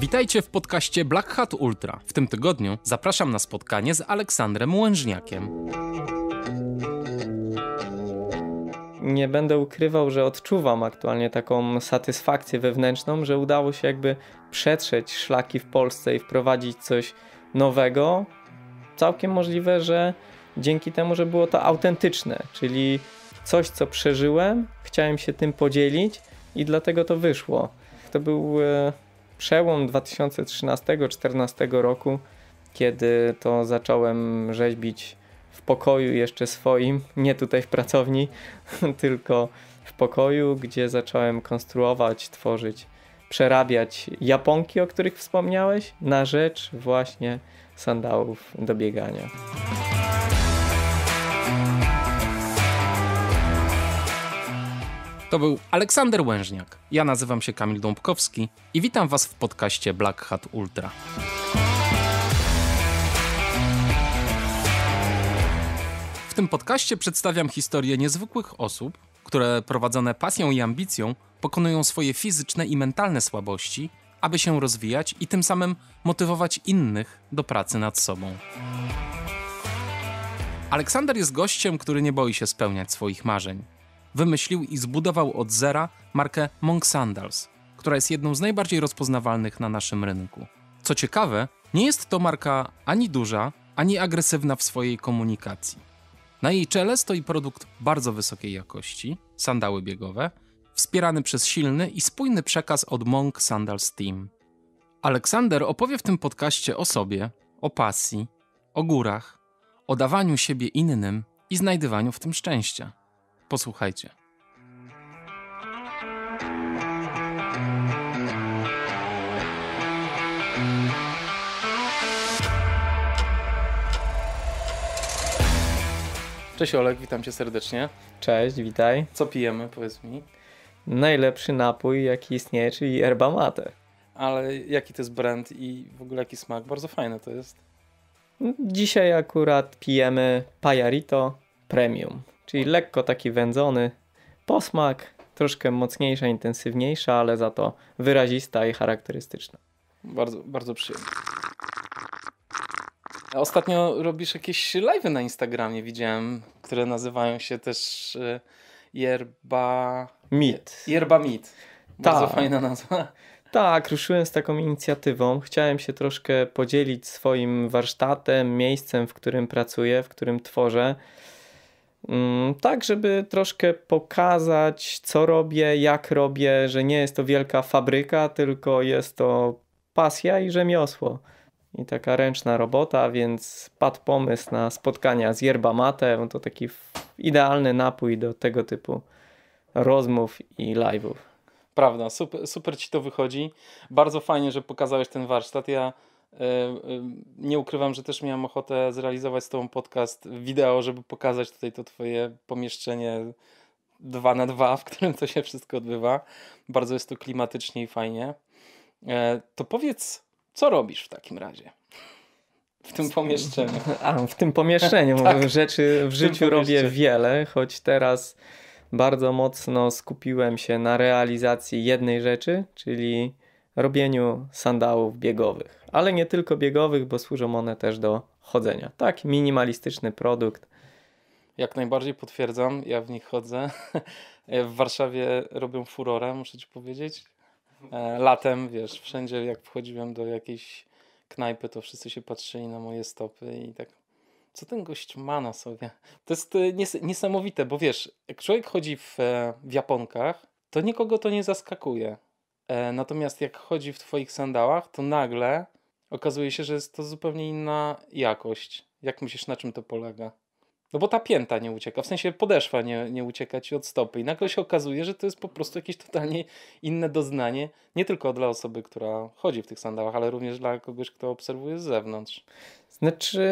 Witajcie w podcaście Black Hat Ultra. W tym tygodniu zapraszam na spotkanie z Aleksandrem Łężniakiem. Nie będę ukrywał, że odczuwam aktualnie taką satysfakcję wewnętrzną, że udało się jakby przetrzeć szlaki w Polsce i wprowadzić coś nowego. Całkiem możliwe, że dzięki temu, że było to autentyczne, czyli coś, co przeżyłem, chciałem się tym podzielić i dlatego to wyszło. To był e, przełom 2013-2014 roku, kiedy to zacząłem rzeźbić w pokoju jeszcze swoim, nie tutaj w pracowni, tylko w pokoju, gdzie zacząłem konstruować, tworzyć, przerabiać japonki, o których wspomniałeś, na rzecz właśnie sandałów do biegania. To był Aleksander Łężniak. Ja nazywam się Kamil Dąbkowski i witam Was w podcaście Black Hat Ultra. W tym podcaście przedstawiam historię niezwykłych osób, które prowadzone pasją i ambicją pokonują swoje fizyczne i mentalne słabości, aby się rozwijać i tym samym motywować innych do pracy nad sobą. Aleksander jest gościem, który nie boi się spełniać swoich marzeń wymyślił i zbudował od zera markę Monk Sandals, która jest jedną z najbardziej rozpoznawalnych na naszym rynku. Co ciekawe, nie jest to marka ani duża, ani agresywna w swojej komunikacji. Na jej czele stoi produkt bardzo wysokiej jakości, sandały biegowe, wspierany przez silny i spójny przekaz od Monk Sandals Team. Aleksander opowie w tym podcaście o sobie, o pasji, o górach, o dawaniu siebie innym i znajdywaniu w tym szczęścia. Posłuchajcie. Cześć Olek, witam cię serdecznie. Cześć, witaj. Co pijemy, powiedz mi? Najlepszy napój, jaki istnieje, czyli yerba mate. Ale jaki to jest brand i w ogóle jaki smak? Bardzo fajne to jest. Dzisiaj akurat pijemy Pajarito Premium czyli lekko taki wędzony posmak, troszkę mocniejsza, intensywniejsza, ale za to wyrazista i charakterystyczna. Bardzo, bardzo przyjemnie. Ostatnio robisz jakieś live'y na Instagramie, widziałem, które nazywają się też e, Yerba... Meat. Yerba Meat. Bardzo Ta. fajna nazwa. Tak, ruszyłem z taką inicjatywą. Chciałem się troszkę podzielić swoim warsztatem, miejscem, w którym pracuję, w którym tworzę. Mm, tak, żeby troszkę pokazać, co robię, jak robię, że nie jest to wielka fabryka, tylko jest to pasja i rzemiosło. I taka ręczna robota, więc padł pomysł na spotkania z yerba mate. To taki idealny napój do tego typu rozmów i live'ów. Prawda, super, super ci to wychodzi. Bardzo fajnie, że pokazałeś ten warsztat. Ja E, e, nie ukrywam, że też miałem ochotę zrealizować z Tobą podcast wideo, żeby pokazać tutaj to Twoje pomieszczenie 2 na 2, w którym to się wszystko odbywa. Bardzo jest to klimatycznie i fajnie. E, to powiedz, co robisz w takim razie? W tym pomieszczeniu. A, w tym pomieszczeniu. tak. Rzeczy w, w życiu robię wiele, choć teraz bardzo mocno skupiłem się na realizacji jednej rzeczy, czyli robieniu sandałów biegowych ale nie tylko biegowych, bo służą one też do chodzenia. Tak, minimalistyczny produkt. Jak najbardziej potwierdzam, ja w nich chodzę. w Warszawie robią furorę, muszę ci powiedzieć. E, latem, wiesz, wszędzie jak wchodziłem do jakiejś knajpy, to wszyscy się patrzyli na moje stopy i tak co ten gość ma na sobie? To jest e, niesamowite, bo wiesz, jak człowiek chodzi w, e, w japonkach, to nikogo to nie zaskakuje. Natomiast jak chodzi w twoich sandałach, to nagle okazuje się, że jest to zupełnie inna jakość. Jak myślisz, na czym to polega? No bo ta pięta nie ucieka, w sensie podeszwa nie, nie ucieka ci od stopy. I nagle się okazuje, że to jest po prostu jakieś totalnie inne doznanie, nie tylko dla osoby, która chodzi w tych sandałach, ale również dla kogoś, kto obserwuje z zewnątrz. Znaczy,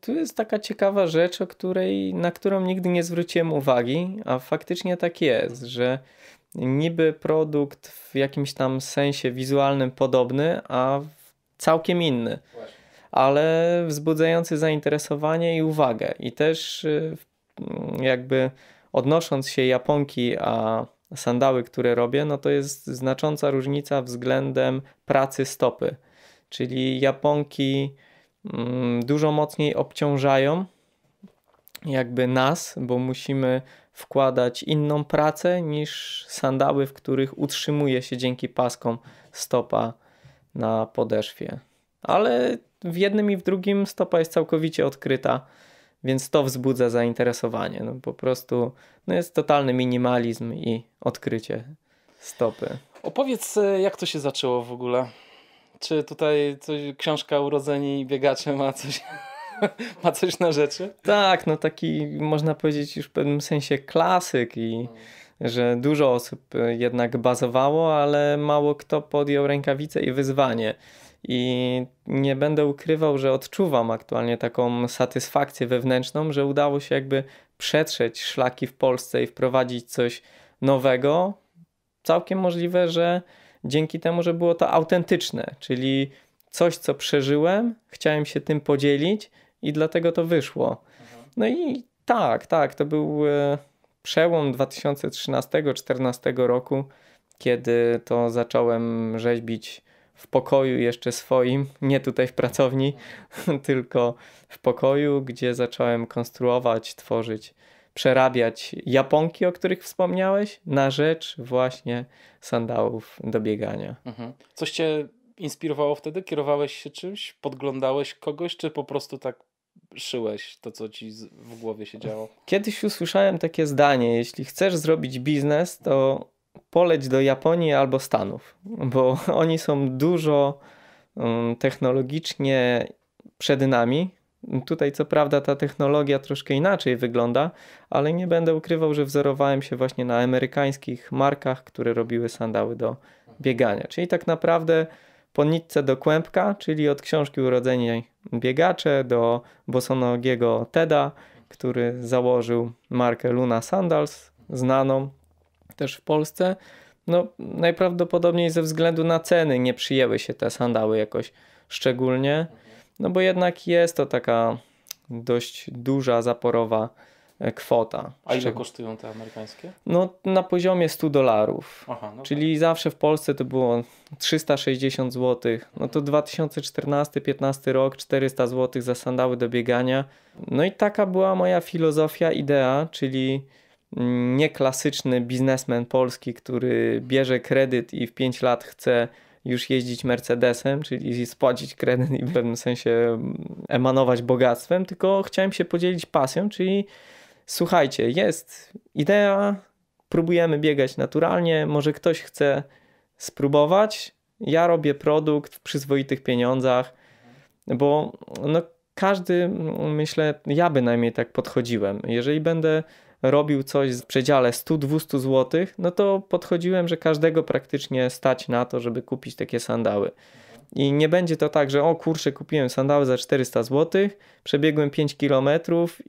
tu jest taka ciekawa rzecz, o której, na którą nigdy nie zwróciłem uwagi, a faktycznie tak jest, że niby produkt w jakimś tam sensie wizualnym podobny, a całkiem inny, ale wzbudzający zainteresowanie i uwagę. I też y, mm, jakby odnosząc się japonki, a sandały, które robię, no to jest znacząca różnica względem pracy stopy. Czyli japonki mm, dużo mocniej obciążają jakby nas, bo musimy wkładać inną pracę niż sandały, w których utrzymuje się dzięki paskom stopa na podeszwie. Ale w jednym i w drugim stopa jest całkowicie odkryta, więc to wzbudza zainteresowanie. No po prostu no jest totalny minimalizm i odkrycie stopy. Opowiedz, e, jak to się zaczęło w ogóle? Czy tutaj coś, książka Urodzeni biegacze ma coś, ma coś na rzeczy? Tak, no taki można powiedzieć już w pewnym sensie klasyk i no że dużo osób e, jednak bazowało, ale mało kto podjął rękawice i wyzwanie. I nie będę ukrywał, że odczuwam aktualnie taką satysfakcję wewnętrzną, że udało się jakby przetrzeć szlaki w Polsce i wprowadzić coś nowego. Całkiem możliwe, że dzięki temu, że było to autentyczne, czyli coś, co przeżyłem, chciałem się tym podzielić i dlatego to wyszło. Mhm. No i tak, tak, to był e, przełom 2013-2014 roku, kiedy to zacząłem rzeźbić w pokoju jeszcze swoim, nie tutaj w pracowni, tylko w pokoju, gdzie zacząłem konstruować, tworzyć, przerabiać japonki, o których wspomniałeś, na rzecz właśnie sandałów do biegania. Mhm. Coś cię inspirowało wtedy? Kierowałeś się czymś? Podglądałeś kogoś, czy po prostu tak szyłeś to, co ci w głowie się działo. Kiedyś usłyszałem takie zdanie: jeśli chcesz zrobić biznes, to poleć do Japonii albo Stanów, bo oni są dużo mm, technologicznie przed nami. Tutaj, co prawda, ta technologia troszkę inaczej wygląda, ale nie będę ukrywał, że wzorowałem się właśnie na amerykańskich markach, które robiły sandały do biegania. Czyli tak naprawdę po nitce do kłębka, czyli od książki Urodzenie Biegacze do bosonogiego Teda, który założył markę Luna Sandals, znaną też w Polsce. No, najprawdopodobniej ze względu na ceny nie przyjęły się te sandały jakoś szczególnie, no bo jednak jest to taka dość duża, zaporowa E, kwota. A ile kosztują te amerykańskie? No na poziomie 100 dolarów. No Czyli tak. zawsze w Polsce to było 360 zł. No to 2014-15 rok 400 zł za sandały do biegania. No i taka była moja filozofia, idea, czyli mm, nie klasyczny biznesmen polski, który bierze kredyt i w 5 lat chce już jeździć Mercedesem, czyli spłacić kredyt i w pewnym sensie mm, emanować bogactwem, tylko chciałem się podzielić pasją, czyli słuchajcie, jest idea, próbujemy biegać naturalnie, może ktoś chce spróbować. Ja robię produkt w przyzwoitych pieniądzach, bo no, każdy, myślę, ja bynajmniej tak podchodziłem. Jeżeli będę robił coś w przedziale 100-200 zł, no to podchodziłem, że każdego praktycznie stać na to, żeby kupić takie sandały. I nie będzie to tak, że o kurczę, kupiłem sandały za 400 zł, przebiegłem 5 km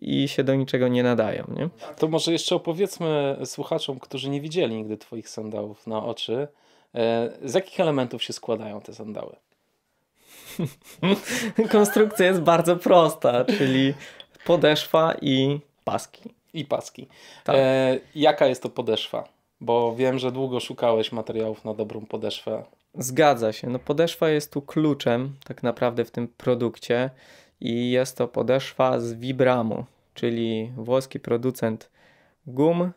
i się do niczego nie nadają. Nie? To może jeszcze opowiedzmy słuchaczom, którzy nie widzieli nigdy Twoich sandałów na oczy, e, z jakich elementów się składają te sandały? Konstrukcja jest bardzo prosta, czyli podeszwa i paski. I paski. Tak. E, jaka jest to podeszwa? Bo wiem, że długo szukałeś materiałów na dobrą podeszwę. Zgadza się. No podeszwa jest tu kluczem tak naprawdę w tym produkcie i jest to podeszwa z Vibramu, czyli włoski producent gum,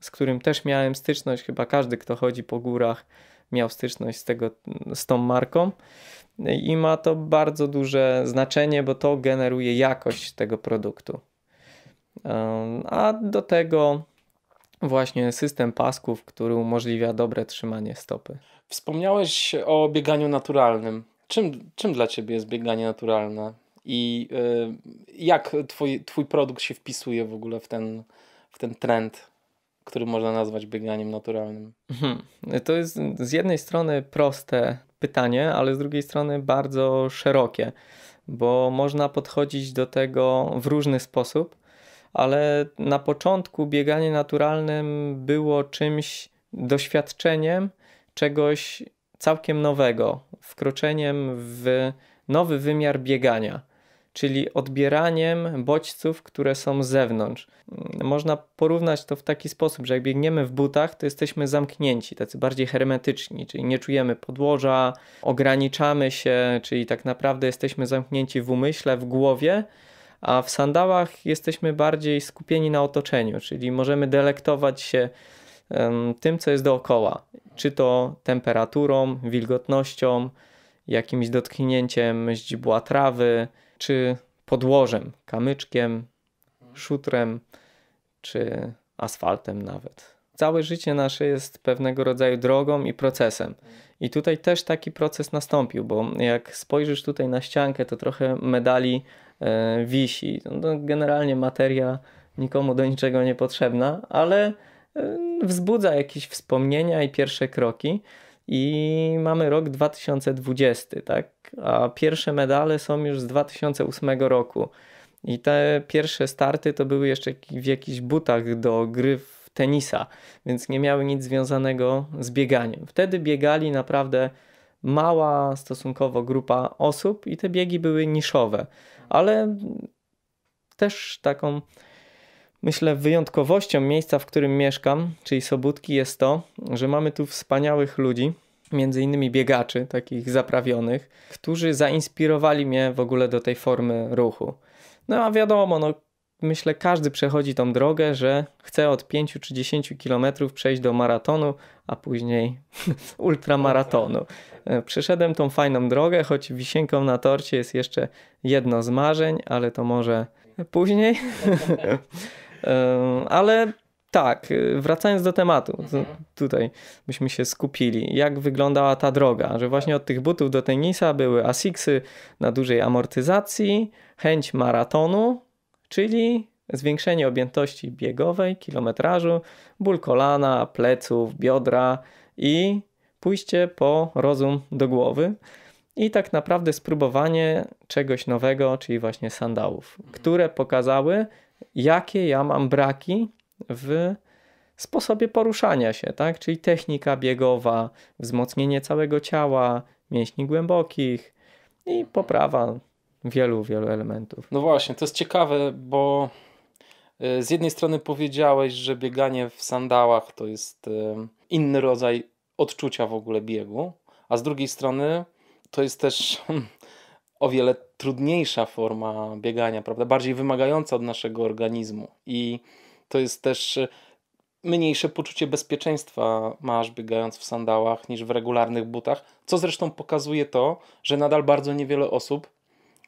z którym też miałem styczność. Chyba każdy, kto chodzi po górach, miał styczność z, tego, z tą marką. I ma to bardzo duże znaczenie, bo to generuje jakość tego produktu. A do tego właśnie system pasków, który umożliwia dobre trzymanie stopy. Wspomniałeś o bieganiu naturalnym. Czym, czym dla Ciebie jest bieganie naturalne? I y, jak twój, twój produkt się wpisuje w ogóle w ten, w ten trend, który można nazwać bieganiem naturalnym? Mhm. To jest z jednej strony proste pytanie, ale z drugiej strony bardzo szerokie, bo można podchodzić do tego w różny sposób, ale na początku bieganie naturalnym było czymś, doświadczeniem, czegoś całkiem nowego, wkroczeniem w nowy wymiar biegania, czyli odbieraniem bodźców, które są z zewnątrz. Mm, można porównać to w taki sposób, że jak biegniemy w butach, to jesteśmy zamknięci, tacy bardziej hermetyczni, czyli nie czujemy podłoża, ograniczamy się, czyli tak naprawdę jesteśmy zamknięci w umyśle, w głowie. A w sandałach jesteśmy bardziej skupieni na otoczeniu, czyli możemy delektować się tym, co jest dookoła. Czy to temperaturą, wilgotnością, jakimś dotknięciem źdźbła trawy, czy podłożem, kamyczkiem, szutrem, czy asfaltem nawet. Całe życie nasze jest pewnego rodzaju drogą i procesem. I tutaj też taki proces nastąpił, bo jak spojrzysz tutaj na ściankę, to trochę medali e, wisi. No, generalnie materia nikomu do niczego niepotrzebna, ale e, wzbudza jakieś wspomnienia i pierwsze kroki. I mamy rok 2020, tak? A pierwsze medale są już z 2008 roku. I te pierwsze starty to były jeszcze w jakichś butach do gry w tenisa, więc nie miały nic związanego z bieganiem. Wtedy biegali naprawdę mała stosunkowo grupa osób i te biegi były niszowe, ale też taką Myślę, wyjątkowością miejsca, w którym mieszkam, czyli Sobótki, jest to, że mamy tu wspaniałych ludzi, między innymi biegaczy, takich zaprawionych, którzy zainspirowali mnie w ogóle do tej formy ruchu. No a wiadomo, no, myślę, każdy przechodzi tą drogę, że chce od 5 czy 10 kilometrów przejść do maratonu, a później ultramaratonu. E, przeszedłem tą fajną drogę, choć wisienką na torcie jest jeszcze jedno z marzeń, ale to może później. Ale tak, y, wracając do tematu, mhm. tutaj byśmy się skupili. Jak wyglądała ta droga? Że właśnie od tych butów do tenisa były Asicsy na dużej amortyzacji, chęć maratonu, czyli zwiększenie objętości biegowej, kilometrażu, ból kolana, pleców, biodra i pójście po rozum do głowy. I tak naprawdę spróbowanie czegoś nowego, czyli właśnie sandałów, mhm. które pokazały, jakie ja mam braki w sposobie poruszania się, tak? Czyli technika biegowa, wzmocnienie całego ciała, mięśni głębokich i poprawa wielu, wielu elementów. No właśnie, to jest ciekawe, bo y, z jednej strony powiedziałeś, że bieganie w sandałach to jest y, inny rodzaj odczucia w ogóle biegu, a z drugiej strony to jest też hmm, o wiele trudniejsza forma biegania, prawda? Bardziej wymagająca od naszego organizmu. I to jest też e, mniejsze poczucie bezpieczeństwa masz biegając w sandałach niż w regularnych butach, co zresztą pokazuje to, że nadal bardzo niewiele osób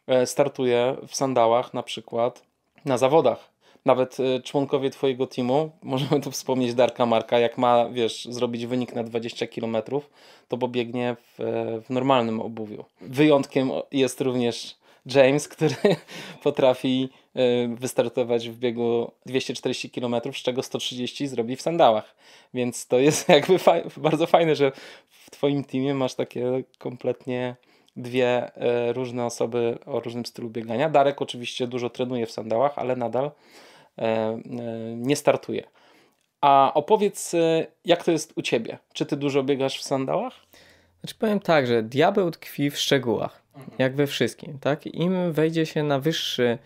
e, startuje w sandałach na przykład na zawodach nawet y, członkowie twojego teamu, możemy tu wspomnieć Darka Marka, jak ma, wiesz, zrobić wynik na 20 km, to pobiegnie w, w normalnym obuwiu. Wyjątkiem jest również James, który potrafi y, wystartować w biegu 240 km, z czego 130 zrobi w sandałach. Więc to jest jakby fa bardzo fajne, że w Twoim teamie masz takie kompletnie dwie y, różne osoby o różnym stylu biegania. Darek oczywiście dużo trenuje w sandałach, ale nadal E, e, nie startuje. A opowiedz, e, jak to jest u ciebie? Czy ty dużo biegasz w sandałach? Znaczy powiem tak, że diabeł tkwi w szczegółach, mhm. jak we wszystkim. Tak? Im wejdzie się na wyższy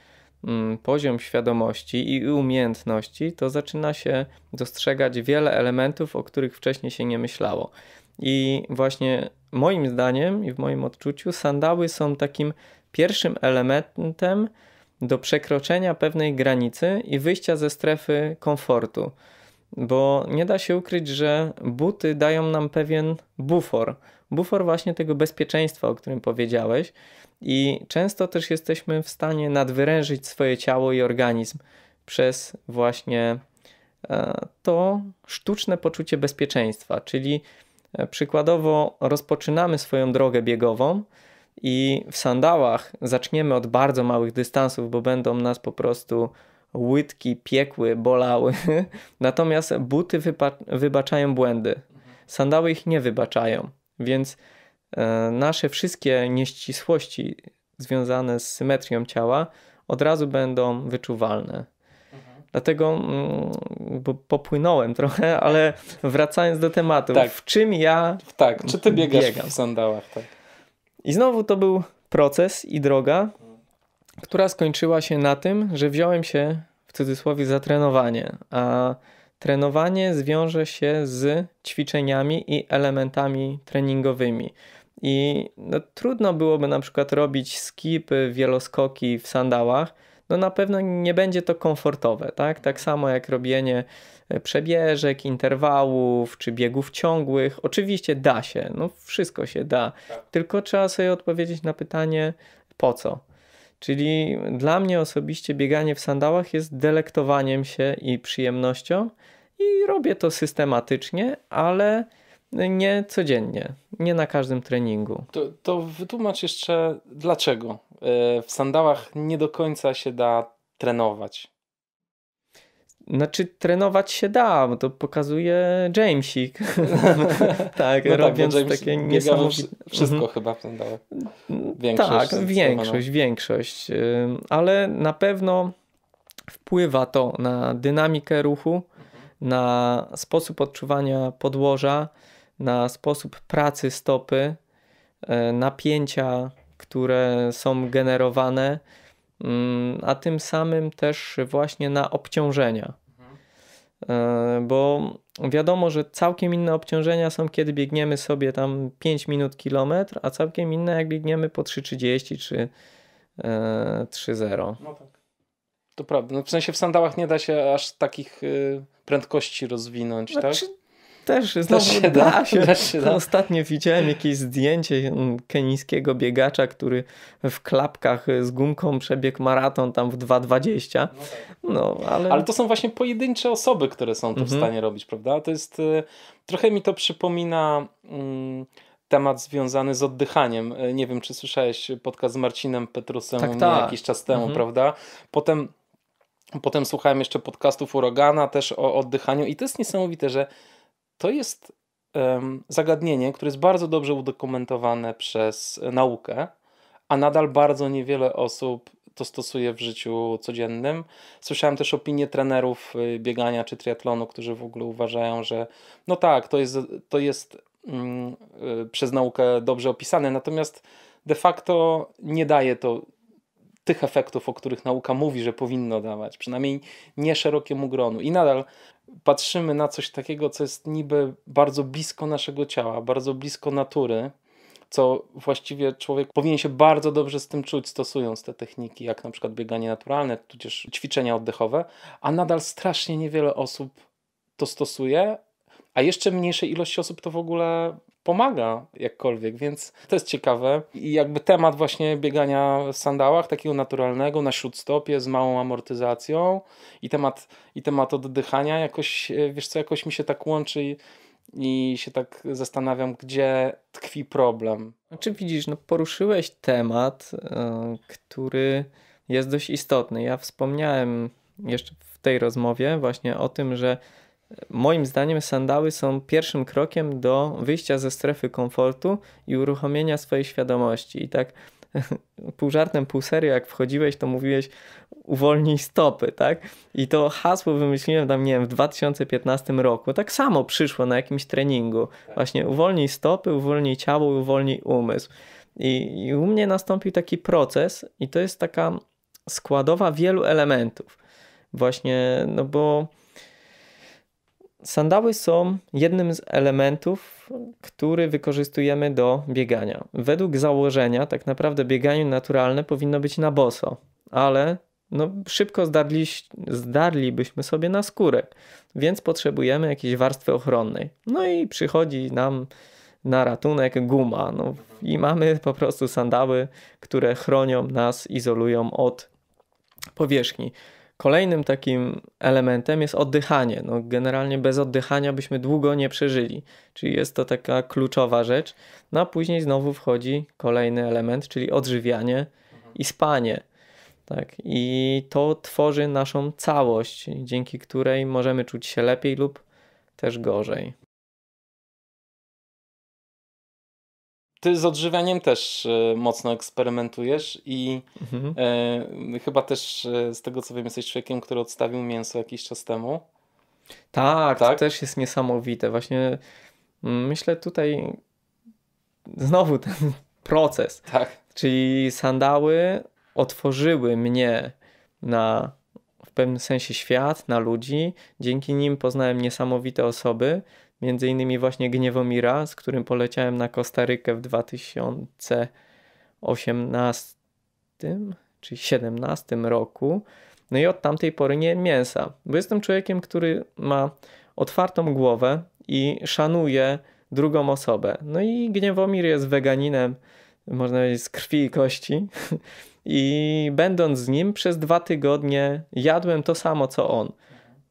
mm, poziom świadomości i umiejętności, to zaczyna się dostrzegać wiele elementów, o których wcześniej się nie myślało. I właśnie moim zdaniem i w moim odczuciu sandały są takim pierwszym elementem, do przekroczenia pewnej granicy i wyjścia ze strefy komfortu. Bo nie da się ukryć, że buty dają nam pewien bufor. Bufor właśnie tego bezpieczeństwa, o którym powiedziałeś. I często też jesteśmy w stanie nadwyrężyć swoje ciało i organizm przez właśnie e, to sztuczne poczucie bezpieczeństwa. Czyli e, przykładowo rozpoczynamy swoją drogę biegową i w sandałach zaczniemy od bardzo małych dystansów, bo będą nas po prostu łydki piekły, bolały. Natomiast buty wybaczają błędy. Sandały ich nie wybaczają. Więc e, nasze wszystkie nieścisłości związane z symetrią ciała od razu będą wyczuwalne. Dlatego, mm, bo popłynąłem trochę, ale wracając do tematu, tak. w czym ja. Tak, czy ty biegasz biegam? w sandałach? Tak. I znowu to był proces i droga, która skończyła się na tym, że wziąłem się w cudzysłowie za trenowanie, a trenowanie zwiąże się z ćwiczeniami i elementami treningowymi. I no, trudno byłoby na przykład robić skipy, wieloskoki w sandałach. No na pewno nie będzie to komfortowe, tak? Tak samo jak robienie przebieżek, interwałów czy biegów ciągłych. Oczywiście da się, no wszystko się da, tak. tylko trzeba sobie odpowiedzieć na pytanie po co. Czyli dla mnie osobiście bieganie w sandałach jest delektowaniem się i przyjemnością i robię to systematycznie, ale nie codziennie, nie na każdym treningu. To, to wytłumacz jeszcze dlaczego e, w sandałach nie do końca się da trenować. Znaczy, trenować się da, to pokazuje Jamesik. tak, no tak, robiąc tak, James takie niesamowite... Wszystko mhm. chyba wyglądało. Mm, większość. Tak, większość, większość. Ale na pewno wpływa to na dynamikę ruchu, na sposób odczuwania podłoża, na sposób pracy stopy, e, napięcia, które są generowane Mm, a tym samym też właśnie na obciążenia. Mhm. E, bo wiadomo, że całkiem inne obciążenia są, kiedy biegniemy sobie tam 5 minut kilometr, a całkiem inne, jak biegniemy po 3,30 czy 3,0. E, no tak. To prawda. No w sensie w sandałach nie da się aż takich y, prędkości rozwinąć, znaczy, tak? Też znowu się da, da, się, też się da. Ostatnio widziałem jakieś zdjęcie mm, kenijskiego biegacza, który w klapkach z gumką przebiegł maraton tam w 2,20. No, tak. no, ale... ale to są właśnie pojedyncze osoby, które są to mhm. w stanie robić, prawda? To jest... Y, trochę mi to przypomina... Mm, temat związany z oddychaniem. Y, nie wiem, czy słyszałeś podcast z Marcinem Petrusem tak, tak. jakiś czas temu, mhm. prawda? Potem, potem słuchałem jeszcze podcastów Urogana też o oddychaniu i to jest niesamowite, że to jest zagadnienie, które jest bardzo dobrze udokumentowane przez naukę, a nadal bardzo niewiele osób to stosuje w życiu codziennym. Słyszałem też opinie trenerów y, biegania czy triatlonu, którzy w ogóle uważają, że no tak, to jest, to jest mm, y, przez naukę dobrze opisane, natomiast de facto nie daje to tych efektów, o których nauka mówi, że powinno dawać, przynajmniej nie szerokiemu gronu. I nadal patrzymy na coś takiego, co jest niby bardzo blisko naszego ciała, bardzo blisko natury, co właściwie człowiek powinien się bardzo dobrze z tym czuć, stosując te techniki, jak na przykład bieganie naturalne, tudzież ćwiczenia oddechowe, a nadal strasznie niewiele osób to stosuje, a jeszcze mniejszej ilości osób to w ogóle pomaga jakkolwiek, więc to jest ciekawe. I jakby temat właśnie biegania w sandałach, takiego naturalnego, na śródstopie, z małą amortyzacją i temat, i temat oddychania jakoś, e, wiesz co, jakoś mi się tak łączy i, i się tak zastanawiam, gdzie tkwi problem. Znaczy widzisz, no poruszyłeś temat, e, który jest dość istotny. Ja wspomniałem jeszcze w tej rozmowie właśnie o tym, że Moim zdaniem sandały są pierwszym krokiem do wyjścia ze strefy komfortu i uruchomienia swojej świadomości. I tak pół żartem, pół serio, jak wchodziłeś, to mówiłeś uwolnij stopy, tak? I to hasło wymyśliłem tam, nie wiem, w 2015 roku. Tak samo przyszło na jakimś treningu. Właśnie uwolnij stopy, uwolnij ciało, uwolnij umysł. I, I u mnie nastąpił taki proces i to jest taka składowa wielu elementów. Właśnie, no bo Sandały są jednym z elementów, który wykorzystujemy do biegania. Według założenia, tak naprawdę bieganie naturalne powinno być na boso, ale no, szybko zdarli, zdarlibyśmy sobie na skórek, więc potrzebujemy jakiejś warstwy ochronnej. No i przychodzi nam na ratunek guma. No, I mamy po prostu sandały, które chronią nas, izolują od powierzchni. Kolejnym takim elementem jest oddychanie. No, generalnie bez oddychania byśmy długo nie przeżyli, czyli jest to taka kluczowa rzecz. No a później znowu wchodzi kolejny element, czyli odżywianie i spanie. Tak, i to tworzy naszą całość, dzięki której możemy czuć się lepiej lub też gorzej. ty z odżywianiem też e, mocno eksperymentujesz i mhm. E, chyba też e, z tego co wiem jesteś człowiekiem, który odstawił mięso jakiś czas temu. Tak, tak? to też jest niesamowite. Właśnie mm, myślę tutaj znowu ten proces. Tak. Czyli sandały otworzyły mnie na w pewnym sensie świat, na ludzi. Dzięki nim poznałem niesamowite osoby między innymi właśnie Gniewomira, z którym poleciałem na Kostarykę w 2018 czy 17 roku. No i od tamtej pory nie mięsa, bo jestem człowiekiem, który ma otwartą głowę i szanuje drugą osobę. No i Gniewomir jest weganinem, można powiedzieć, z krwi i kości. I będąc z nim przez dwa tygodnie jadłem to samo co on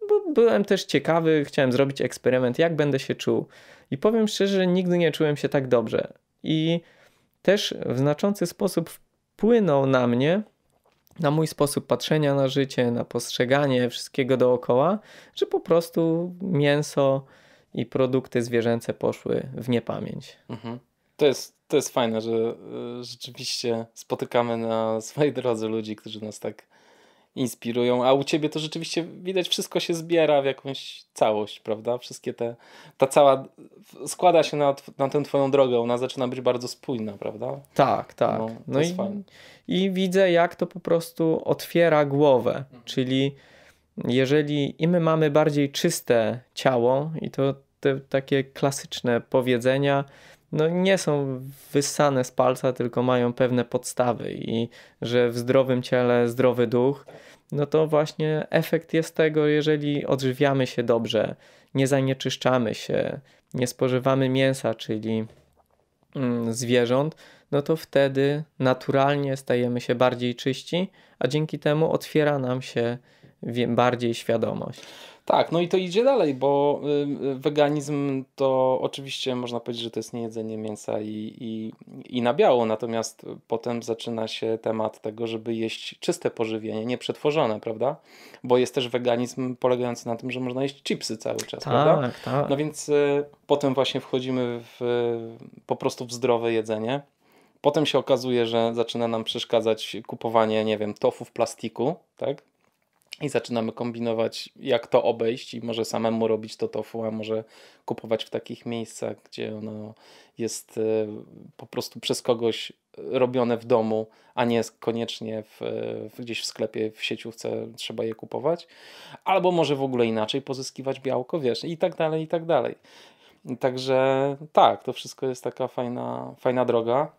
bo byłem też ciekawy, chciałem zrobić eksperyment, jak będę się czuł. I powiem szczerze, nigdy nie czułem się tak dobrze. I też w znaczący sposób wpłynął na mnie, na mój sposób patrzenia na życie, na postrzeganie wszystkiego dookoła, że po prostu mięso i produkty zwierzęce poszły w niepamięć. Mhm. To, jest, to jest fajne, że y, rzeczywiście spotykamy na swojej drodze ludzi, którzy nas tak inspirują, a u ciebie to rzeczywiście widać, wszystko się zbiera w jakąś całość, prawda? Wszystkie te, ta cała składa się na, na tę twoją drogę, ona zaczyna być bardzo spójna, prawda? Tak, tak. No, no i, i, widzę, jak to po prostu otwiera głowę, mhm. czyli jeżeli i my mamy bardziej czyste ciało i to te takie klasyczne powiedzenia, no nie są wyssane z palca, tylko mają pewne podstawy i że w zdrowym ciele zdrowy duch, no to właśnie efekt jest tego, jeżeli odżywiamy się dobrze, nie zanieczyszczamy się, nie spożywamy mięsa, czyli mm, zwierząt, no to wtedy naturalnie stajemy się bardziej czyści, a dzięki temu otwiera nam się bardziej świadomość. Tak, no i to idzie dalej, bo y, y, weganizm to oczywiście można powiedzieć, że to jest niejedzenie mięsa i, i, i na biało, natomiast potem zaczyna się temat tego, żeby jeść czyste pożywienie, nieprzetworzone, prawda? Bo jest też weganizm polegający na tym, że można jeść chipsy cały czas, tak, prawda? Tak. No więc y, potem właśnie wchodzimy w, po prostu w zdrowe jedzenie. Potem się okazuje, że zaczyna nam przeszkadzać kupowanie, nie wiem, tofu w plastiku, tak? i zaczynamy kombinować, jak to obejść i może samemu robić to tofu, a może kupować w takich miejscach, gdzie ono jest e, po prostu przez kogoś robione w domu, a nie koniecznie e, w, gdzieś w sklepie, w sieciówce trzeba je kupować. Albo może w ogóle inaczej pozyskiwać białko, wiesz, i tak dalej, i tak dalej. Także tak, to wszystko jest taka fajna, fajna droga.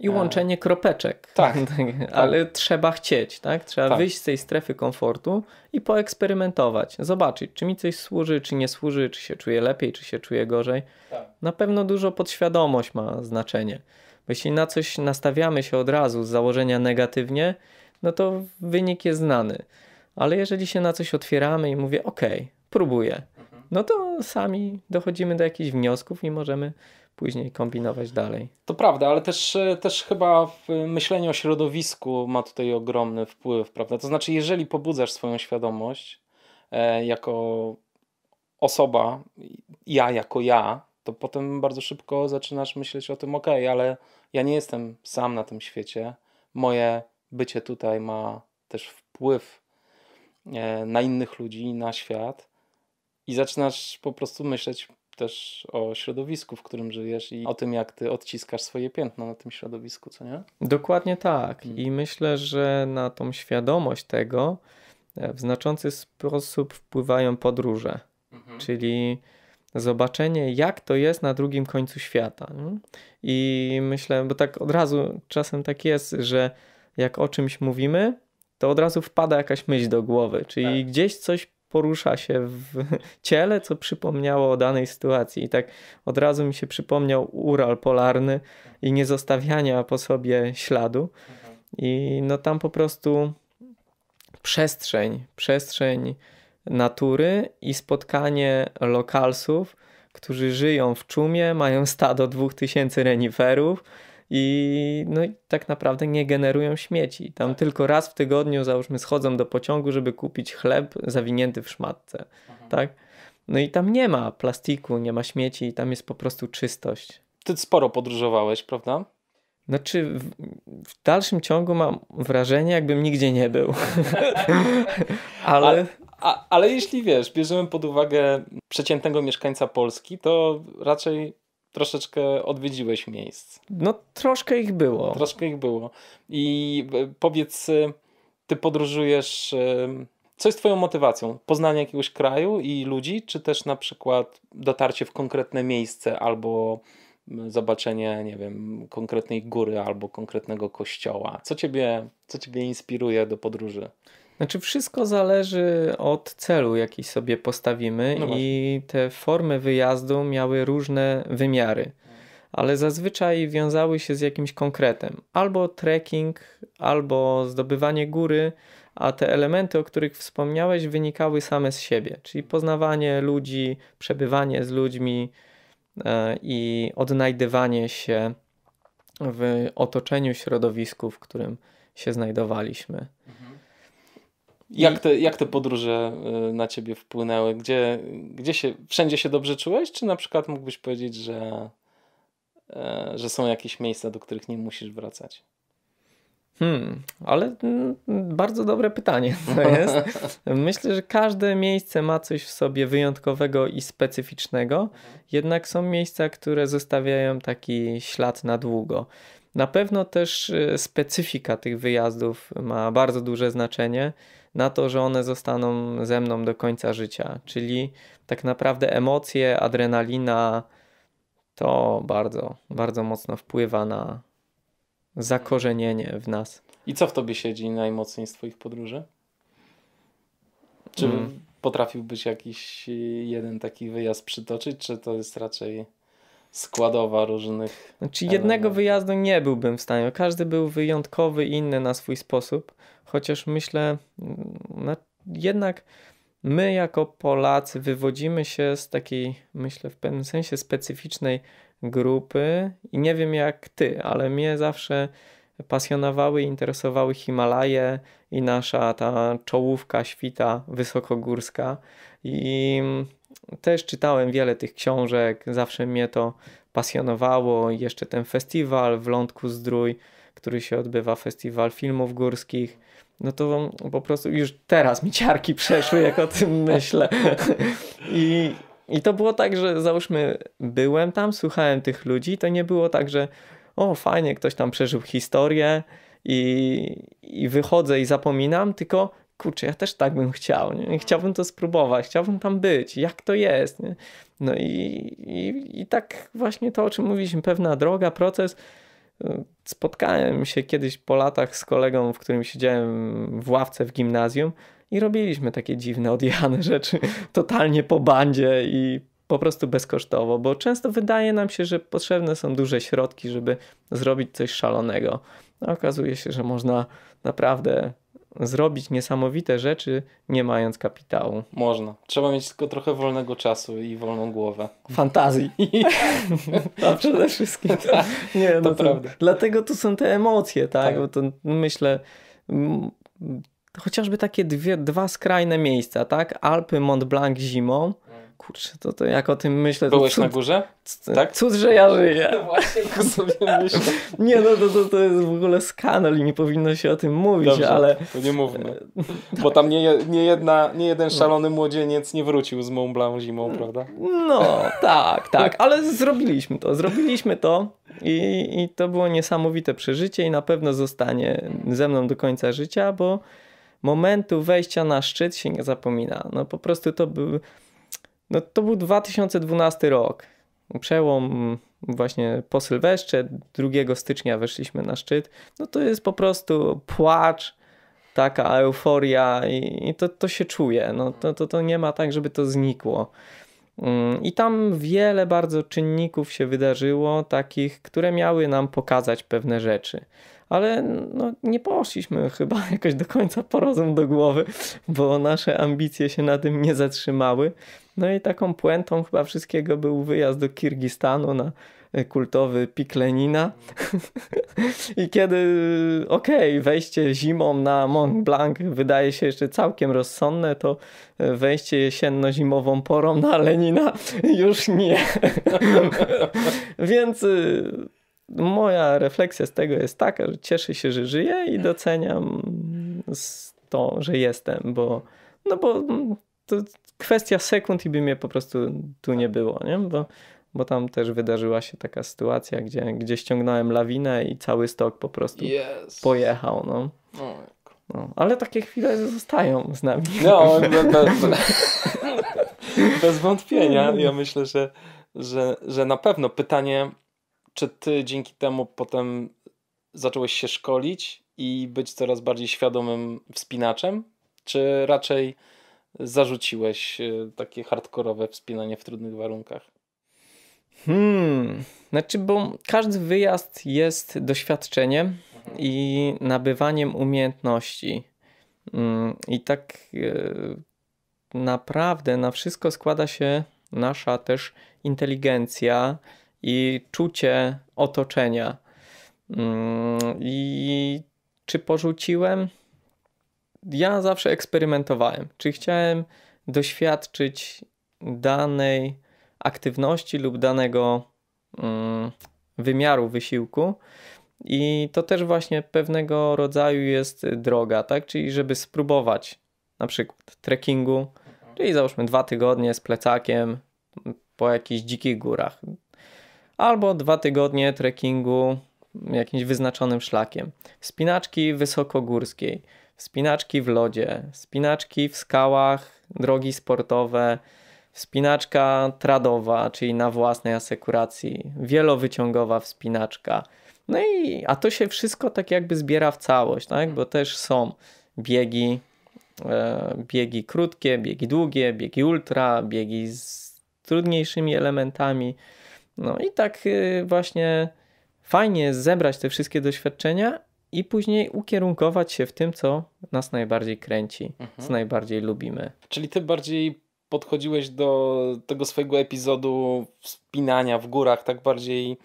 I e, łączenie kropeczek. Tak. tak. Ale trzeba chcieć, tak? Trzeba tak. wyjść z tej strefy komfortu i poeksperymentować. Zobaczyć, czy mi coś służy, czy nie służy, czy się czuję lepiej, czy się czuję gorzej. Tak. Na pewno dużo podświadomość ma znaczenie. jeśli na coś nastawiamy się od razu z założenia negatywnie, no to wynik jest znany. Ale jeżeli się na coś otwieramy i mówię, okej, próbuję, mhm. no to sami dochodzimy do jakichś wniosków i możemy później kombinować dalej. To prawda, ale też, e, też chyba e, myślenie o środowisku ma tutaj ogromny wpływ, prawda? To znaczy, jeżeli pobudzasz swoją świadomość e, jako osoba, ja jako ja, to potem bardzo szybko zaczynasz myśleć o tym, ok, ale ja nie jestem sam na tym świecie. Moje bycie tutaj ma też wpływ e, na innych ludzi, na świat. I zaczynasz po prostu myśleć też o środowisku, w którym żyjesz i o tym, jak ty odciskasz swoje piętno na tym środowisku, co nie? Dokładnie tak. Mm. I myślę, że na tą świadomość tego e, w znaczący sposób wpływają podróże. Mhm. Czyli zobaczenie, jak to jest na drugim końcu świata. I myślę, bo tak od razu czasem tak jest, że jak o czymś mówimy, to od razu wpada jakaś myśl do głowy, czyli tak. gdzieś coś porusza się w ciele, co przypomniało o danej sytuacji. I tak od razu mi się przypomniał ural polarny i nie po sobie śladu. Mhm. I no tam po prostu przestrzeń, przestrzeń natury i spotkanie lokalsów, którzy żyją w czumie, mają stado 2000 reniferów i, no i tak naprawdę nie generują śmieci. Tam tak. tylko raz w tygodniu, załóżmy, schodzą do pociągu, żeby kupić chleb zawinięty w szmatce, mhm. tak? No i tam nie ma plastiku, nie ma śmieci, tam jest po prostu czystość. Ty sporo podróżowałeś, prawda? Znaczy, w, w dalszym ciągu mam wrażenie, jakbym nigdzie nie był. ale... ale... A, ale jeśli wiesz, bierzemy pod uwagę przeciętnego mieszkańca Polski, to raczej troszeczkę odwiedziłeś miejsc. No troszkę ich było. Troszkę ich było. I e, powiedz, e, ty podróżujesz... E, co jest Twoją motywacją? Poznanie jakiegoś kraju i ludzi, czy też na przykład dotarcie w konkretne miejsce albo zobaczenie, nie wiem, konkretnej góry albo konkretnego kościoła? Co Ciebie, co ciebie inspiruje do podróży? Znaczy, wszystko zależy od celu, jaki sobie postawimy, no i te formy wyjazdu miały różne wymiary, ale zazwyczaj wiązały się z jakimś konkretem albo trekking, albo zdobywanie góry. A te elementy, o których wspomniałeś, wynikały same z siebie, czyli poznawanie ludzi, przebywanie z ludźmi e, i odnajdywanie się w otoczeniu środowisku, w którym się znajdowaliśmy. Jak mhm. te, jak te podróże y, na ciebie wpłynęły? Gdzie, gdzie się, wszędzie się dobrze czułeś? Czy na przykład mógłbyś powiedzieć, że, e, że są jakieś miejsca, do których nie musisz wracać? Hmm, ale mm, bardzo dobre pytanie to jest. Myślę, że każde miejsce ma coś w sobie wyjątkowego i specyficznego, mhm. jednak są miejsca, które zostawiają taki ślad na długo. Na pewno też y, specyfika tych wyjazdów ma bardzo duże znaczenie na to, że one zostaną ze mną do końca życia. Czyli tak naprawdę emocje, adrenalina to bardzo, bardzo mocno wpływa na zakorzenienie w nas. I co w tobie siedzi najmocniej z twoich podróży? Czy mm. potrafiłbyś jakiś jeden taki wyjazd przytoczyć, czy to jest raczej składowa różnych. Znaczy elementów. jednego wyjazdu nie byłbym w stanie. Każdy był wyjątkowy inny na swój sposób, chociaż myślę, mm, jednak my jako Polacy wywodzimy się z takiej, myślę, w pewnym sensie specyficznej grupy i nie wiem jak ty, ale mnie zawsze pasjonowały i interesowały Himalaje i nasza ta czołówka świta wysokogórska i mm, też czytałem wiele tych książek, zawsze mnie to pasjonowało. jeszcze ten festiwal w Lądku Zdrój, który się odbywa, festiwal filmów górskich. No to po prostu już teraz mi ciarki przeszły, jak o tym myślę. I, I to było tak, że załóżmy, byłem tam, słuchałem tych ludzi, to nie było tak, że o fajnie, ktoś tam przeżył historię i, i wychodzę i zapominam, tylko kurczę, ja też tak bym chciał, nie? chciałbym to spróbować, chciałbym tam być, jak to jest. Nie? No i, i, i tak właśnie to, o czym mówiliśmy, pewna droga, proces. Spotkałem się kiedyś po latach z kolegą, w którym siedziałem w ławce w gimnazjum i robiliśmy takie dziwne, odjechane rzeczy, totalnie po bandzie i po prostu bezkosztowo, bo często wydaje nam się, że potrzebne są duże środki, żeby zrobić coś szalonego. okazuje się, że można naprawdę zrobić niesamowite rzeczy, nie mając kapitału. Można. Trzeba mieć tylko trochę wolnego czasu i wolną głowę. Fantazji. to no, przede wszystkim. Tak. nie, no to, to prawda. Dlatego tu są te emocje, tak? tak. Bo to myślę. Chociażby takie dwie, dwa skrajne miejsca, tak? Alpy, Mont Blanc zimą, kurczę, to, to jak o tym myślę... To Byłeś cud, na górze? Tak? Cud, że ja żyję. No właśnie, to sobie myślę. nie, no to, to, to jest w ogóle skandal i nie powinno się o tym mówić, Dobrze, ale... to nie mówmy. Tak. Bo tam nie, nie, jedna, nie jeden szalony młodzieniec nie wrócił z Mont Blanc zimą, prawda? No, tak, tak, ale zrobiliśmy to, zrobiliśmy to i, i to było niesamowite przeżycie i na pewno zostanie ze mną do końca życia, bo momentu wejścia na szczyt się nie zapomina. No po prostu to był no to był 2012 rok. Przełom właśnie po Sylwestrze, 2 stycznia weszliśmy na szczyt. No to jest po prostu płacz, taka euforia i, i to, to się czuje. No to, to, to nie ma tak, żeby to znikło. Mm, I tam wiele bardzo czynników się wydarzyło, takich, które miały nam pokazać pewne rzeczy ale no, nie poszliśmy chyba jakoś do końca po rozum do głowy, bo nasze ambicje się na tym nie zatrzymały. No i taką puentą chyba wszystkiego był wyjazd do Kirgistanu na e, kultowy pik Lenina. I kiedy, okej, okay, wejście zimą na Mont Blanc wydaje się jeszcze całkiem rozsądne, to e, wejście jesienno-zimową porą na Lenina już nie. Więc e, Moja refleksja z tego jest taka, że cieszę się, że żyję i mm. doceniam to, że jestem, bo no bo to kwestia sekund i by mnie po prostu tu nie było, nie? Bo, bo tam też wydarzyła się taka sytuacja, gdzie, gdzie ściągnąłem lawinę i cały stok po prostu yes. pojechał, no. no. Ale takie chwile zostają z nami. No, bez, no, no, no. bez wątpienia. Ja myślę, że, że, że na pewno pytanie czy ty dzięki temu potem zacząłeś się szkolić i być coraz bardziej świadomym wspinaczem? Czy raczej zarzuciłeś y, takie hardkorowe wspinanie w trudnych warunkach? Hmm, znaczy, bo każdy wyjazd jest doświadczeniem mhm. i nabywaniem umiejętności. Mm, I tak y, naprawdę na wszystko składa się nasza też inteligencja, i czucie otoczenia. Mm, I czy porzuciłem? Ja zawsze eksperymentowałem. Czy chciałem doświadczyć danej aktywności lub danego mm, wymiaru wysiłku? I to też właśnie pewnego rodzaju jest droga, tak? Czyli żeby spróbować na przykład trekkingu, czyli załóżmy dwa tygodnie z plecakiem po jakichś dzikich górach albo dwa tygodnie trekkingu jakimś wyznaczonym szlakiem. Spinaczki wysokogórskiej, spinaczki w lodzie, spinaczki w skałach, drogi sportowe, wspinaczka tradowa, czyli na własnej asekuracji, wielowyciągowa wspinaczka. No i a to się wszystko tak jakby zbiera w całość, tak? bo też są biegi, e, biegi krótkie, biegi długie, biegi ultra, biegi z trudniejszymi elementami. No i tak y, właśnie fajnie jest zebrać te wszystkie doświadczenia i później ukierunkować się w tym, co nas najbardziej kręci, mhm. co najbardziej lubimy. Czyli ty bardziej podchodziłeś do tego swojego epizodu wspinania w górach, tak bardziej,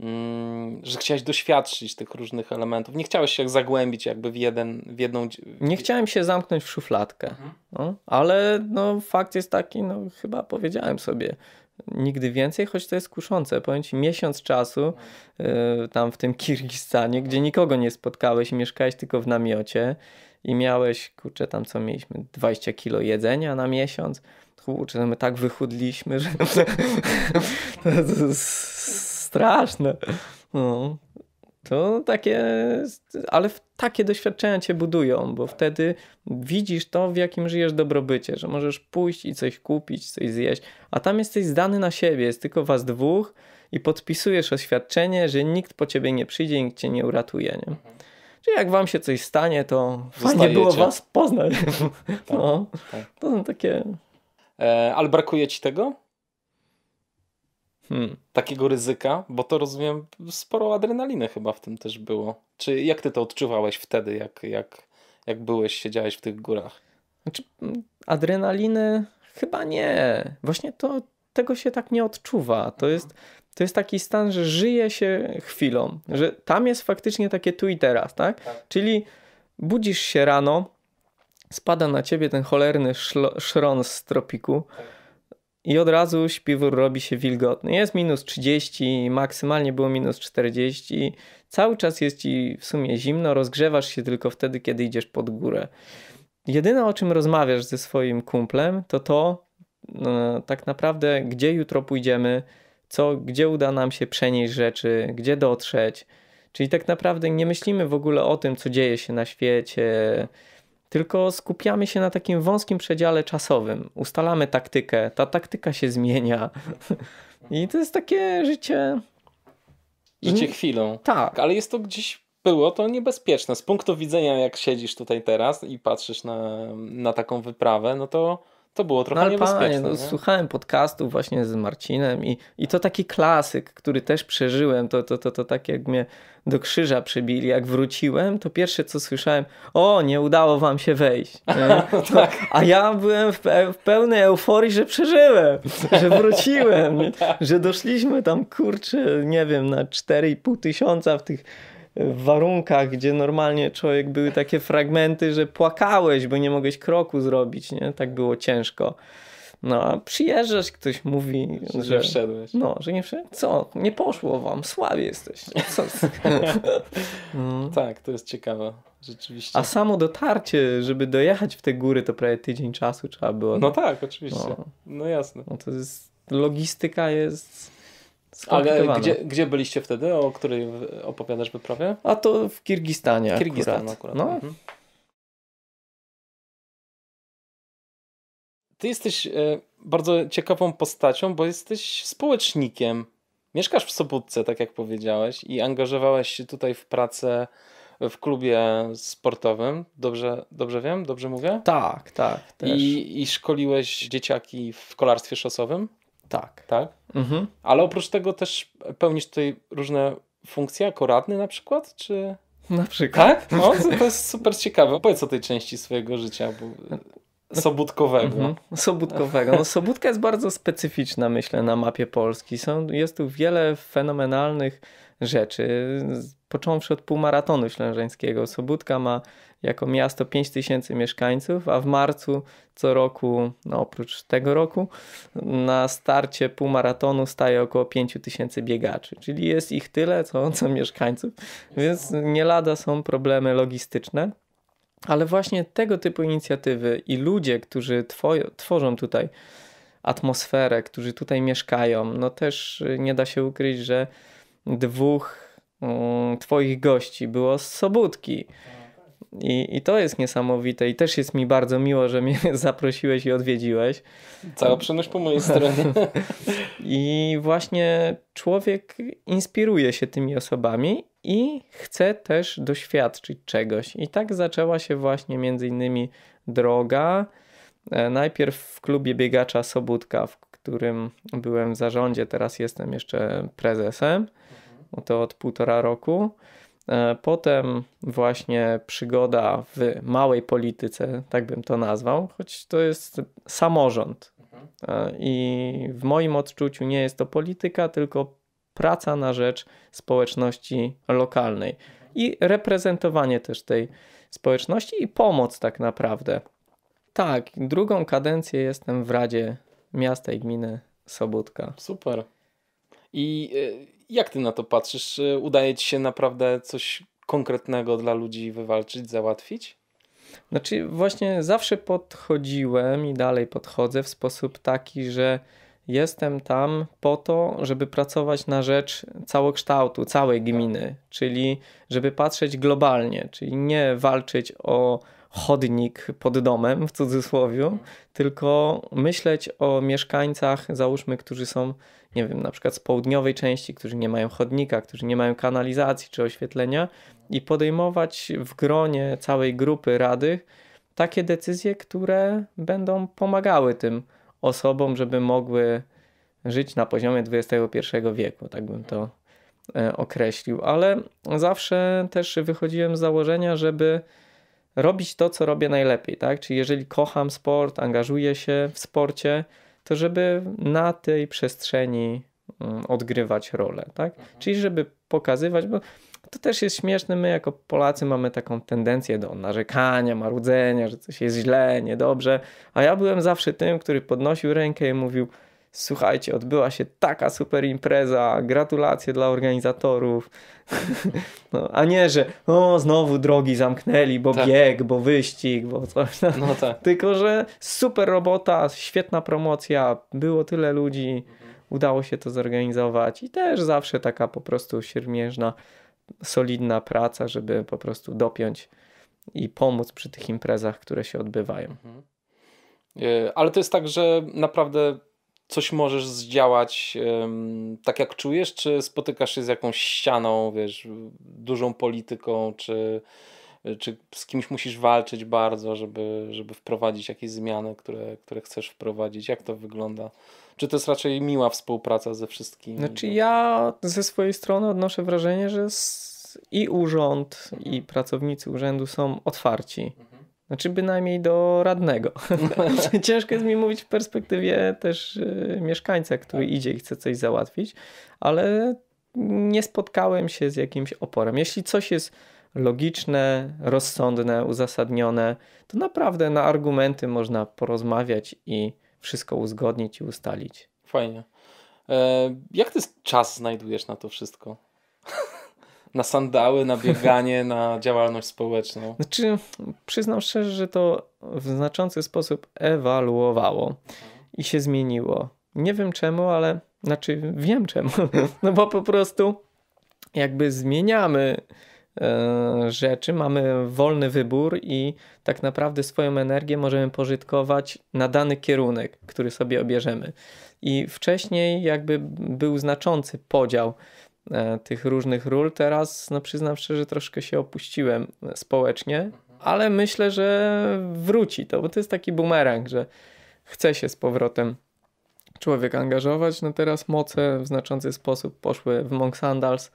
mm, że chciałeś doświadczyć tych różnych elementów. Nie chciałeś się zagłębić jakby w, jeden, w jedną. Nie chciałem się zamknąć w szufladkę, mhm. no, ale no, fakt jest taki, no chyba powiedziałem sobie, nigdy więcej, choć to jest kuszące. Powiem ci, miesiąc czasu no. y, tam w tym Kirgistanie, gdzie nikogo nie spotkałeś mieszkałeś tylko w namiocie i miałeś, kurczę, tam co mieliśmy, 20 kilo jedzenia na miesiąc. Kurczę, my tak wychudliśmy, że to jest straszne. No. To takie, ale takie doświadczenia cię budują, bo wtedy widzisz to, w jakim żyjesz dobrobycie, że możesz pójść i coś kupić, coś zjeść, a tam jesteś zdany na siebie, jest tylko was dwóch i podpisujesz oświadczenie, że nikt po ciebie nie przyjdzie, nikt cię nie uratuje. Nie? Czyli mhm. jak wam się coś stanie, to Zostajecie. fajnie było was poznać. Tak, no, tak. To są takie... E, ale brakuje ci tego? hmm. takiego ryzyka, bo to rozumiem, sporo adrenaliny chyba w tym też było. Czy jak ty to odczuwałeś wtedy, jak, jak, jak byłeś, siedziałeś w tych górach? Znaczy, mm, adrenaliny chyba nie. Właśnie to, tego się tak nie odczuwa. To jest, to jest taki stan, że żyje się chwilą, że tam jest faktycznie takie tu i teraz, tak? tak. Czyli budzisz się rano, spada na ciebie ten cholerny szlo, szron z tropiku. Tak i od razu śpiwór robi się wilgotny. Jest minus 30, maksymalnie było minus 40. Cały czas jest ci w sumie zimno, rozgrzewasz się tylko wtedy, kiedy idziesz pod górę. Jedyne o czym rozmawiasz ze swoim kumplem, to to no, tak naprawdę, gdzie jutro pójdziemy, co, gdzie uda nam się przenieść rzeczy, gdzie dotrzeć. Czyli tak naprawdę nie myślimy w ogóle o tym, co dzieje się na świecie, tylko skupiamy się na takim wąskim przedziale czasowym. Ustalamy taktykę, ta taktyka się zmienia. I to jest takie życie. Życie mm. chwilą. Tak. Ale jest to gdzieś było to niebezpieczne. Z punktu widzenia, jak siedzisz tutaj teraz i patrzysz na, na taką wyprawę, no to to było trochę no, ale niebezpieczne. Panie, no, nie? Słuchałem podcastów właśnie z Marcinem i, i to taki klasyk, który też przeżyłem. To, to, to, to tak jak mnie do krzyża przybili. Jak wróciłem, to pierwsze co słyszałem, o nie udało wam się wejść. tak. A ja byłem w, w, pełnej euforii, że przeżyłem, że wróciłem, tak. że doszliśmy tam kurczę, nie wiem, na 4,5 tysiąca w tych w warunkach, gdzie normalnie człowiek były takie fragmenty, że płakałeś, bo nie mogłeś kroku zrobić, nie? Tak było ciężko. No, a przyjeżdżasz, ktoś mówi, że, że nie wszedłeś. No, że nie wszedłeś. Co? Nie poszło wam, słabi jesteś. No, no. Tak, to jest ciekawe. Rzeczywiście. A samo dotarcie, żeby dojechać w te góry, to prawie tydzień czasu trzeba było. No tak, oczywiście. No, no jasne. No to jest, logistyka jest ale gdzie, gdzie byliście wtedy, o której opowiadasz wyprawie? A to w Kirgistanie. Kirgistan akurat. akurat. No. Mhm. Ty jesteś e, bardzo ciekawą postacią, bo jesteś społecznikiem. Mieszkasz w Sobótce, tak jak powiedziałeś, i angażowałeś się tutaj w pracę w klubie sportowym. Dobrze, dobrze wiem? Dobrze mówię? Tak, tak. Też. I, I szkoliłeś dzieciaki w kolarstwie szosowym? Tak. Tak? Mhm. Ale oprócz tego też pełnisz tutaj różne funkcje jako radny na przykład, czy... Na przykład. Tak? No, to jest super ciekawe. Powiedz o tej części swojego życia, bo... Sobudkowego. Mhm. Sobudkowego. No, Sobudka jest bardzo specyficzna, myślę, na mapie Polski. Są, jest tu wiele fenomenalnych rzeczy, począwszy od półmaratonu ślężeńskiego. Sobudka ma jako miasto 5000 mieszkańców, a w marcu co roku, no oprócz tego roku, na starcie półmaratonu staje około 5000 biegaczy, czyli jest ich tyle, co, co mieszkańców, więc nie lada są problemy logistyczne. Ale właśnie tego typu inicjatywy i ludzie, którzy tworzą tutaj atmosferę, którzy tutaj mieszkają, no też nie da się ukryć, że dwóch mm, Twoich gości było z Sobótki. I, I to jest niesamowite i też jest mi bardzo miło, że mnie zaprosiłeś i odwiedziłeś. Cała przyjemność po mojej stronie. I właśnie człowiek inspiruje się tymi osobami i chce też doświadczyć czegoś. I tak zaczęła się właśnie między innymi droga. E, najpierw w klubie biegacza Sobudka, w którym byłem w zarządzie, teraz jestem jeszcze prezesem. Mhm. No to od półtora roku. E, potem właśnie przygoda w małej polityce, tak bym to nazwał, choć to jest samorząd. Mhm. E, I w moim odczuciu nie jest to polityka, tylko praca na rzecz społeczności lokalnej mhm. i reprezentowanie też tej społeczności i pomoc tak naprawdę. Tak, drugą kadencję jestem w Radzie Miasta i Gminy Sobótka. Super. I y, jak ty na to patrzysz? Y, udaje ci się naprawdę coś konkretnego dla ludzi wywalczyć, załatwić? Znaczy, właśnie zawsze podchodziłem i dalej podchodzę w sposób taki, że jestem tam po to, żeby pracować na rzecz całokształtu, całej tak. gminy, czyli żeby patrzeć globalnie, czyli nie walczyć o chodnik pod domem w cudzysłowie, mhm. tylko myśleć o mieszkańcach, załóżmy, którzy są nie wiem, na przykład z południowej części, którzy nie mają chodnika, którzy nie mają kanalizacji czy oświetlenia i podejmować w gronie całej grupy rady takie decyzje, które będą pomagały tym osobom, żeby mogły żyć na poziomie XXI wieku, tak bym to e, określił. Ale zawsze też wychodziłem z założenia, żeby robić to, co robię najlepiej, tak? Czyli jeżeli kocham sport, angażuję się w sporcie, to żeby na tej przestrzeni mm, odgrywać rolę, tak? Mhm. Czyli żeby pokazywać, bo to też jest śmieszne, my jako Polacy mamy taką tendencję do narzekania, marudzenia, że coś jest źle, niedobrze, a ja byłem zawsze tym, który podnosił rękę i mówił Słuchajcie, odbyła się taka super impreza, gratulacje dla organizatorów. No, a nie, że o, znowu drogi zamknęli, bo tak. bieg, bo wyścig, bo coś tam. No tak. Tylko, że super robota, świetna promocja, było tyle ludzi, udało się to zorganizować i też zawsze taka po prostu siermierzna, solidna praca, żeby po prostu dopiąć i pomóc przy tych imprezach, które się odbywają. Mhm. E, ale to jest tak, że naprawdę coś możesz zdziałać um, tak jak czujesz, czy spotykasz się z jakąś ścianą, wiesz, dużą polityką, czy, czy z kimś musisz walczyć bardzo, żeby, żeby wprowadzić jakieś zmiany, które, które chcesz wprowadzić? Jak to wygląda? Czy to jest raczej miła współpraca ze wszystkimi? Znaczy, ja ze swojej strony odnoszę wrażenie, że i urząd, i pracownicy urzędu są otwarci mhm. Znaczy bynajmniej do radnego. Ciężko jest mi mówić w perspektywie też y, mieszkańca, który tak. idzie i chce coś załatwić, ale nie spotkałem się z jakimś oporem. Jeśli coś jest logiczne, rozsądne, uzasadnione, to naprawdę na argumenty można porozmawiać i wszystko uzgodnić i ustalić. Fajnie. E, jak ty czas znajdujesz na to wszystko? na sandały, na bieganie, na działalność społeczną. Znaczy, przyznam szczerze, że to w znaczący sposób ewaluowało i się zmieniło. Nie wiem czemu, ale znaczy wiem czemu. No bo po prostu jakby zmieniamy e, rzeczy, mamy wolny wybór i tak naprawdę swoją energię możemy pożytkować na dany kierunek, który sobie obierzemy. I wcześniej jakby był znaczący podział E, tych różnych ról. Teraz, no przyznam szczerze, troszkę się opuściłem społecznie, ale myślę, że wróci to, bo to jest taki bumerang, że chce się z powrotem człowiek angażować. No teraz moce w znaczący sposób poszły w Monk Sandals,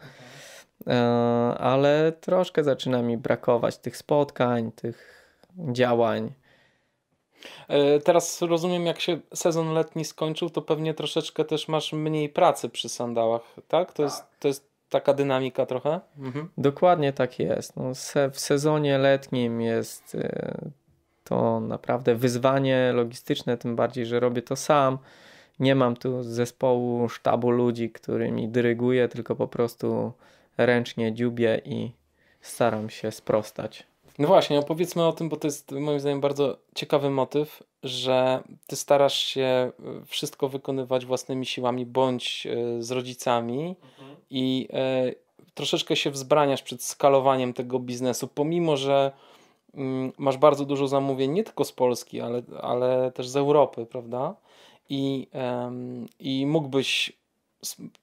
e, ale troszkę zaczyna mi brakować tych spotkań, tych działań. E, teraz rozumiem, jak się sezon letni skończył, to pewnie troszeczkę też masz mniej pracy przy sandałach, tak? To, tak. Jest, to jest taka dynamika trochę? Mhm. Dokładnie tak jest. No, se, w sezonie letnim jest y, to naprawdę wyzwanie logistyczne, tym bardziej, że robię to sam. Nie mam tu zespołu, sztabu ludzi, którymi dyryguję, tylko po prostu ręcznie dziubię i staram się sprostać. No właśnie, opowiedzmy o tym, bo to jest moim zdaniem bardzo ciekawy motyw, że ty starasz się e, wszystko wykonywać własnymi siłami bądź e, z rodzicami mhm. i e, troszeczkę się wzbraniasz przed skalowaniem tego biznesu, pomimo że mm, masz bardzo dużo zamówień nie tylko z Polski, ale, ale też z Europy, prawda? I, I mógłbyś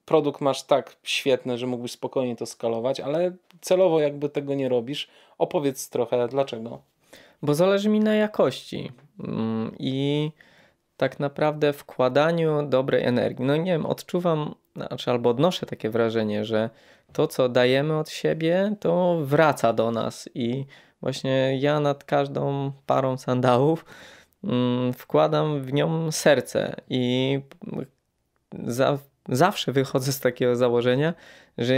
produkt masz tak świetny, że mógłbyś spokojnie to skalować, ale celowo jakby tego nie robisz, Opowiedz trochę dlaczego. Bo zależy mi na jakości mm, i tak naprawdę wkładaniu dobrej energii. No nie wiem, odczuwam, znaczy albo odnoszę takie wrażenie, że to, co dajemy od siebie, to wraca do nas. I właśnie ja nad każdą parą sandałów mm, wkładam w nią serce i za zawsze wychodzę z takiego założenia, że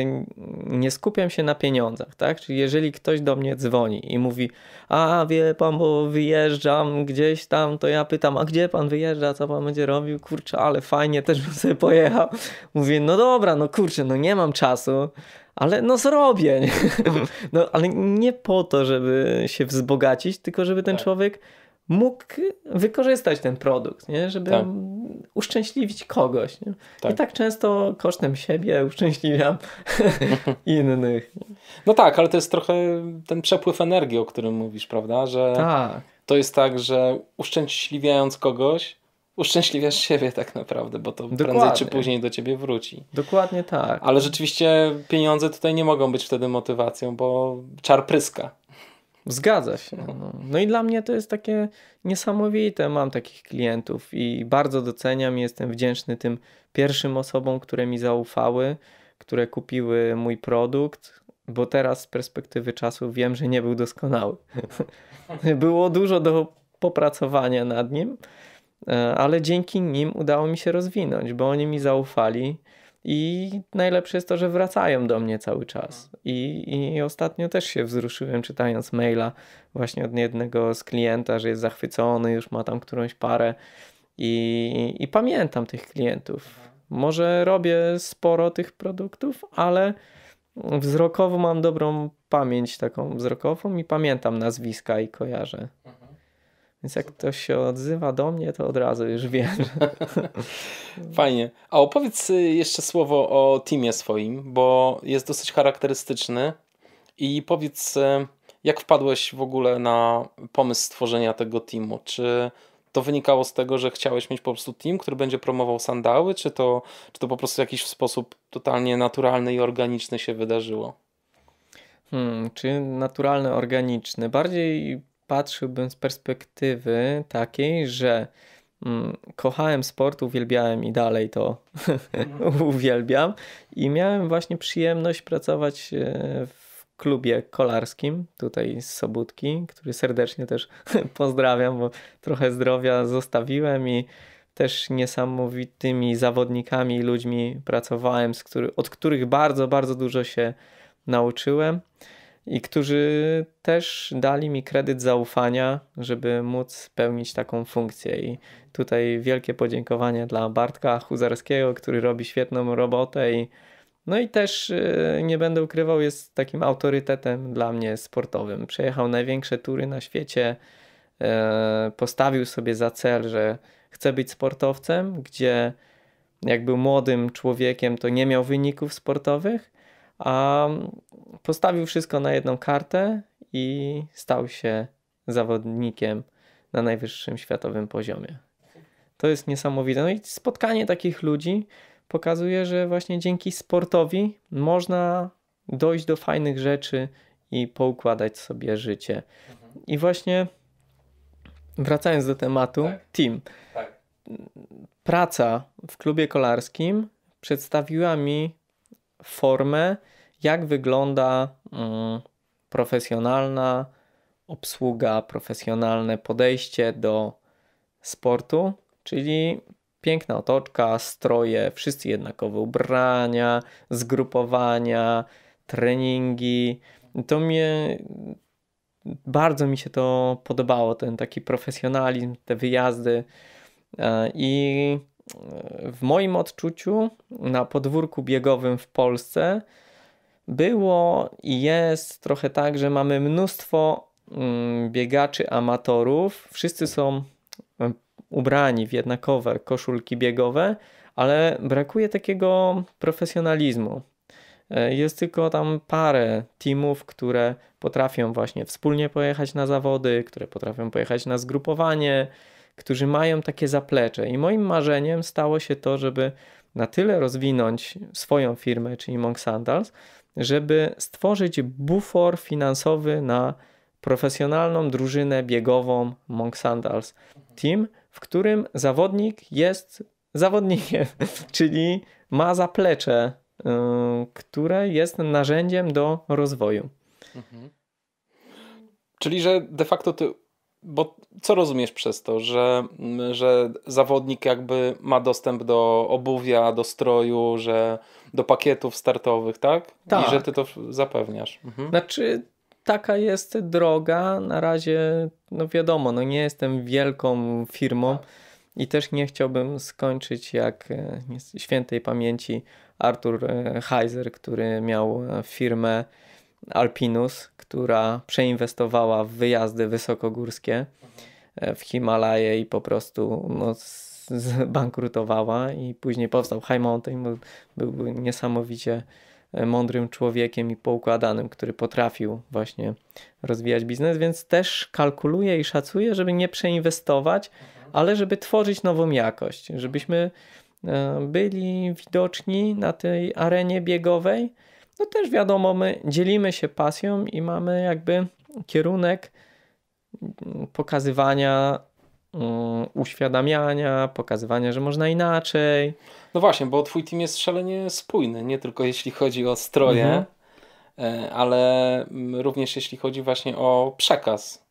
nie skupiam się na pieniądzach, tak? Czyli jeżeli ktoś do mnie dzwoni i mówi, a wie pan, bo wyjeżdżam gdzieś tam, to ja pytam, a gdzie pan wyjeżdża, co pan będzie robił? Kurczę, ale fajnie, też bym sobie pojechał. Mówię, no dobra, no kurczę, no nie mam czasu, ale no zrobię. Mhm. No ale nie po to, żeby się wzbogacić, tylko żeby ten tak. człowiek mógł wykorzystać ten produkt, nie? żeby tak. uszczęśliwić kogoś. Nie? Tak. I tak często kosztem siebie uszczęśliwiam innych. No tak, ale to jest trochę ten przepływ energii, o którym mówisz, prawda? Że tak. to jest tak, że uszczęśliwiając kogoś, uszczęśliwiasz siebie tak naprawdę, bo to Dokładnie. prędzej czy później do ciebie wróci. Dokładnie tak. Ale rzeczywiście pieniądze tutaj nie mogą być wtedy motywacją, bo czar pryska. Zgadza się. No. no. no. i dla mnie to jest takie niesamowite. Mam takich klientów i bardzo doceniam. Jestem wdzięczny tym pierwszym osobom, które mi zaufały, które kupiły mój produkt, bo teraz z perspektywy czasu wiem, że nie był doskonały. Było dużo do popracowania nad nim, e, ale dzięki nim udało mi się rozwinąć, bo oni mi zaufali i najlepsze jest to, że wracają do mnie cały czas. I, I ostatnio też się wzruszyłem czytając maila właśnie od jednego z klienta, że jest zachwycony, już ma tam którąś parę. I, i pamiętam tych klientów. Może robię sporo tych produktów, ale wzrokowo mam dobrą pamięć taką wzrokową i pamiętam nazwiska i kojarzę. Więc jak ktoś się odzywa do mnie, to od razu już wiem. Fajnie. A opowiedz y, jeszcze słowo o teamie swoim, bo jest dosyć charakterystyczny. I powiedz, y, jak wpadłeś w ogóle na pomysł stworzenia tego teamu? Czy to wynikało z tego, że chciałeś mieć po prostu team, który będzie promował sandały, czy to, czy to po prostu w jakiś sposób totalnie naturalny i organiczny się wydarzyło? Hmm, czy naturalny, organiczny? Bardziej patrzyłbym z perspektywy takiej, że mm, kochałem sport, uwielbiałem i dalej to mhm. uwielbiam. I miałem właśnie przyjemność pracować e, w klubie kolarskim tutaj z Sobótki, który serdecznie też pozdrawiam, bo trochę zdrowia zostawiłem i też niesamowitymi zawodnikami i ludźmi pracowałem, który, od których bardzo, bardzo dużo się nauczyłem i którzy też dali mi kredyt zaufania, żeby móc pełnić taką funkcję. I tutaj wielkie podziękowanie dla Bartka Huzarskiego, który robi świetną robotę i no i też y, nie będę ukrywał, jest takim autorytetem dla mnie sportowym. Przejechał największe tury na świecie, e, postawił sobie za cel, że chce być sportowcem, gdzie jak był młodym człowiekiem, to nie miał wyników sportowych a mm, postawił wszystko na jedną kartę i stał się zawodnikiem na najwyższym światowym poziomie. To jest niesamowite. No i spotkanie takich ludzi pokazuje, że właśnie dzięki sportowi można dojść do fajnych rzeczy i poukładać sobie życie. I właśnie wracając do tematu, tak. team. Tak. Praca w klubie kolarskim przedstawiła mi formę, jak wygląda mm, profesjonalna obsługa, profesjonalne podejście do sportu, czyli piękna otoczka, stroje, wszyscy jednakowe ubrania, zgrupowania, treningi. To mnie bardzo mi się to podobało, ten taki profesjonalizm, te wyjazdy e, i w moim odczuciu na podwórku biegowym w Polsce było i jest trochę tak, że mamy mnóstwo mm, biegaczy amatorów. Wszyscy są ubrani w jednakowe koszulki biegowe, ale brakuje takiego profesjonalizmu. E, jest tylko tam parę teamów, które potrafią właśnie wspólnie pojechać na zawody, które potrafią pojechać na zgrupowanie, którzy mają takie zaplecze. I moim marzeniem stało się to, żeby na tyle rozwinąć swoją firmę, czyli Monk Sandals, żeby stworzyć bufor finansowy na profesjonalną drużynę biegową Monk Sandals Team, w którym zawodnik jest zawodnikiem, czyli ma zaplecze, y, które jest narzędziem do rozwoju. Mhm. Czyli, że de facto ty bo co rozumiesz przez to, że, że zawodnik jakby ma dostęp do obuwia, do stroju, że do pakietów startowych, tak? tak. I że ty to zapewniasz. Mhm. Znaczy, taka jest droga. Na razie, no wiadomo, no nie jestem wielką firmą i też nie chciałbym skończyć jak e, świętej pamięci Artur e, Heiser, który miał e, firmę Alpinus, która przeinwestowała w wyjazdy wysokogórskie e, w Himalaje i po prostu no, zbankrutowała i później powstał High Mountain, bo był niesamowicie e, mądrym człowiekiem i poukładanym, który potrafił właśnie rozwijać biznes, więc też kalkuluje i szacuje, żeby nie przeinwestować, ale żeby tworzyć nową jakość, żebyśmy e, byli widoczni na tej arenie biegowej, no też wiadomo, my dzielimy się pasją i mamy jakby kierunek mm, pokazywania, mm, uświadamiania, pokazywania, że można inaczej. No właśnie, bo twój team jest szalenie spójny, nie tylko jeśli chodzi o stroje, mhm. E, ale również jeśli chodzi właśnie o przekaz.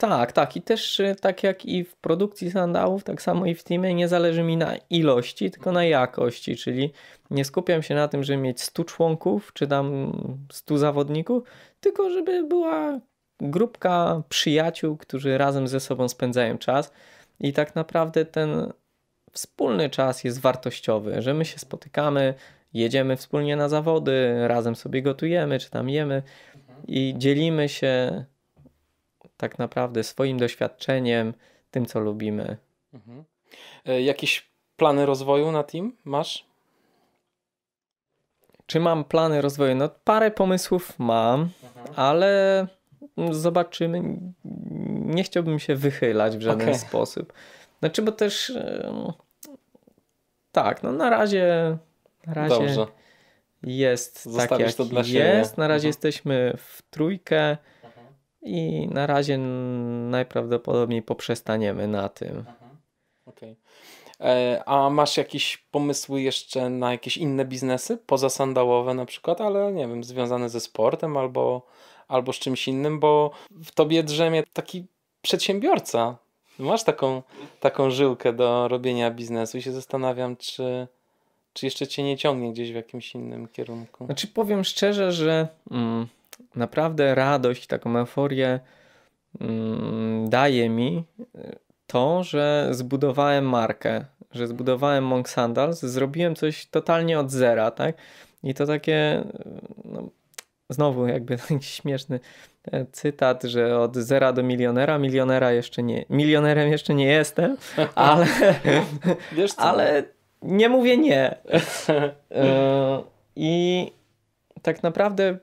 Tak, tak. I też y, tak jak i w produkcji sandałów, tak samo i w teamie nie zależy mi na ilości, tylko na jakości, czyli nie skupiam się na tym, żeby mieć 100 członków, czy tam 100 zawodników, tylko żeby była grupka przyjaciół, którzy razem ze sobą spędzają czas i tak naprawdę ten wspólny czas jest wartościowy, że my się spotykamy, jedziemy wspólnie na zawody, razem sobie gotujemy, czy tam jemy i dzielimy się tak naprawdę swoim doświadczeniem, tym co lubimy. Mhm. E, jakieś plany rozwoju na team masz? Czy mam plany rozwoju? No parę pomysłów mam, mhm. ale zobaczymy. Nie chciałbym się wychylać w żaden okay. sposób. Znaczy, bo też e, tak, no na razie na razie Dobrze. jest tak, Zostawisz tak jak to dla jest. Siebie. Na razie mhm. jesteśmy w trójkę i na razie najprawdopodobniej poprzestaniemy na tym. Mhm. Okej. Okay. E, a masz jakieś pomysły jeszcze na jakieś inne biznesy, poza sandałowe na przykład, ale nie wiem, związane ze sportem albo, albo z czymś innym, bo w tobie drzemie taki przedsiębiorca. Masz taką, taką żyłkę do robienia biznesu i się zastanawiam, czy, czy jeszcze cię nie ciągnie gdzieś w jakimś innym kierunku. Znaczy powiem szczerze, że... Mm naprawdę radość, taką euforię mm, daje mi to, że zbudowałem markę, że zbudowałem Monk Sandals, zrobiłem coś totalnie od zera, tak? I to takie, no, znowu jakby taki śmieszny e, cytat, że od zera do milionera, milionera jeszcze nie, milionerem jeszcze nie jestem, ale, Wiesz co? ale nie mówię nie. E, I tak naprawdę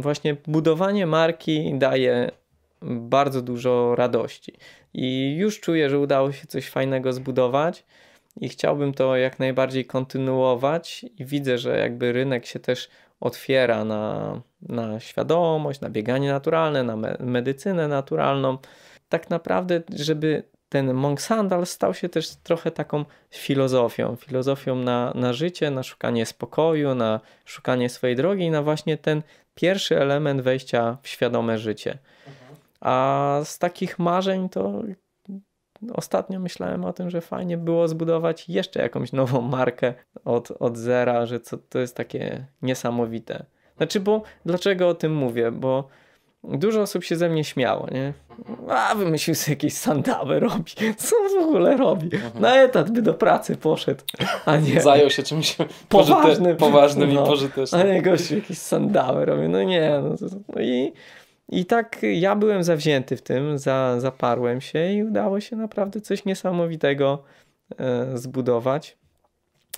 właśnie budowanie marki daje bardzo dużo radości. I już czuję, że udało się coś fajnego zbudować i chciałbym to jak najbardziej kontynuować. I widzę, że jakby rynek się też otwiera na, na świadomość, na bieganie naturalne, na me medycynę naturalną. Tak naprawdę, żeby ten monk sandal stał się też trochę taką filozofią, filozofią na, na życie, na szukanie spokoju, na szukanie swojej drogi i na właśnie ten pierwszy element wejścia w świadome życie. A z takich marzeń to ostatnio myślałem o tym, że fajnie było zbudować jeszcze jakąś nową markę od, od zera, że co, to jest takie niesamowite. Znaczy, bo dlaczego o tym mówię? Bo Dużo osób się ze mnie śmiało, nie? A, wymyślił sobie jakieś sandały robi. Co w ogóle robi? Mhm. Na etat by do pracy poszedł, a nie... Zajął się czymś poważnym, poważnym no, i pożytecznym. A nie gościu jakieś sandały robi. No nie, no, no i... I tak ja byłem zawzięty w tym, za, zaparłem się i udało się naprawdę coś niesamowitego e, zbudować.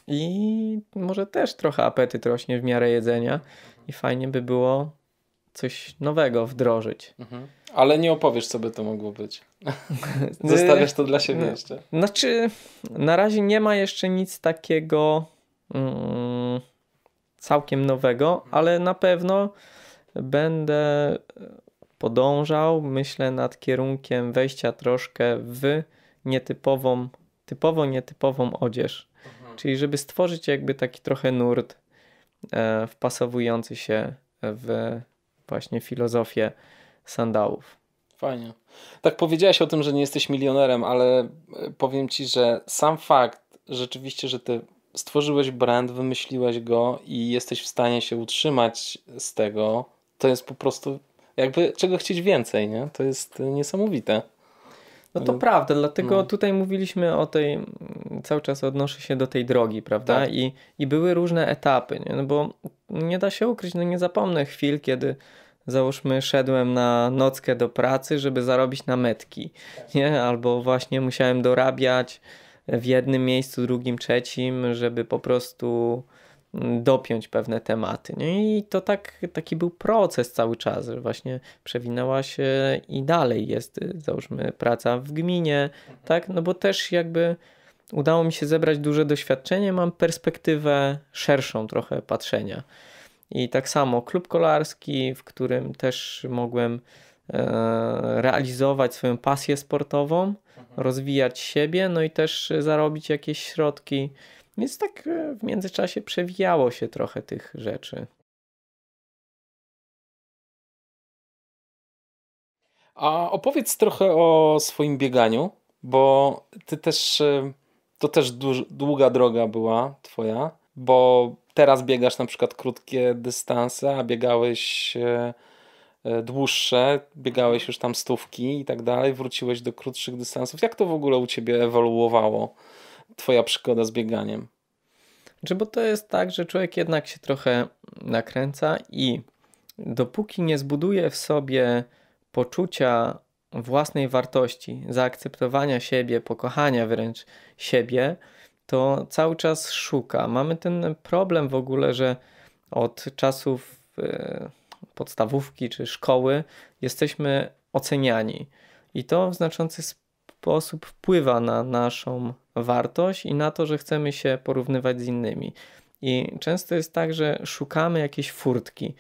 I może też trochę apetyt rośnie w miarę jedzenia i fajnie by było coś nowego wdrożyć. Mhm. Ale nie opowiesz, co by to mogło być. Zostawiasz to dla siebie no, jeszcze. Znaczy, na razie nie ma jeszcze nic takiego mm, całkiem nowego, ale na pewno będę podążał, myślę, nad kierunkiem wejścia troszkę w nietypową, typowo nietypową odzież. Mhm. Czyli żeby stworzyć jakby taki trochę nurt e, wpasowujący się w właśnie filozofię sandałów. Fajnie. Tak powiedziałeś o tym, że nie jesteś milionerem, ale e, powiem ci, że sam fakt rzeczywiście, że ty stworzyłeś brand, wymyśliłeś go i jesteś w stanie się utrzymać z tego, to jest po prostu jakby czego chcieć więcej, nie? To jest e, niesamowite. No to prawda, dlatego no. tutaj mówiliśmy o tej, cały czas odnoszę się do tej drogi, prawda? Tak. I, I były różne etapy, nie? no bo nie da się ukryć, no nie zapomnę chwil, kiedy załóżmy szedłem na nockę do pracy, żeby zarobić na metki, nie? Albo właśnie musiałem dorabiać w jednym miejscu, drugim, trzecim, żeby po prostu mm, dopiąć pewne tematy. Nie? I to tak, taki był proces cały czas, że właśnie przewinęła się i dalej jest, y, załóżmy, praca w gminie, tak? No bo też jakby udało mi się zebrać duże doświadczenie, mam perspektywę szerszą trochę patrzenia. I tak samo klub kolarski, w którym też mogłem e, realizować swoją pasję sportową, mhm. rozwijać siebie, no i też zarobić jakieś środki. Więc tak e, w międzyczasie przewijało się trochę tych rzeczy. A opowiedz trochę o swoim bieganiu, bo ty też e, to też długa droga była twoja, bo teraz biegasz na przykład krótkie dystanse, a biegałeś e, e, dłuższe, biegałeś już tam stówki i tak dalej, wróciłeś do krótszych dystansów. Jak to w ogóle u ciebie ewoluowało, twoja przygoda z bieganiem? Czy znaczy, bo to jest tak, że człowiek jednak się trochę nakręca i dopóki nie zbuduje w sobie poczucia własnej wartości, zaakceptowania siebie, pokochania wręcz siebie, to cały czas szuka. Mamy ten problem w ogóle, że od czasów e, podstawówki czy szkoły jesteśmy oceniani. I to w znaczący sposób wpływa na naszą wartość i na to, że chcemy się porównywać z innymi. I często jest tak, że szukamy jakiejś furtki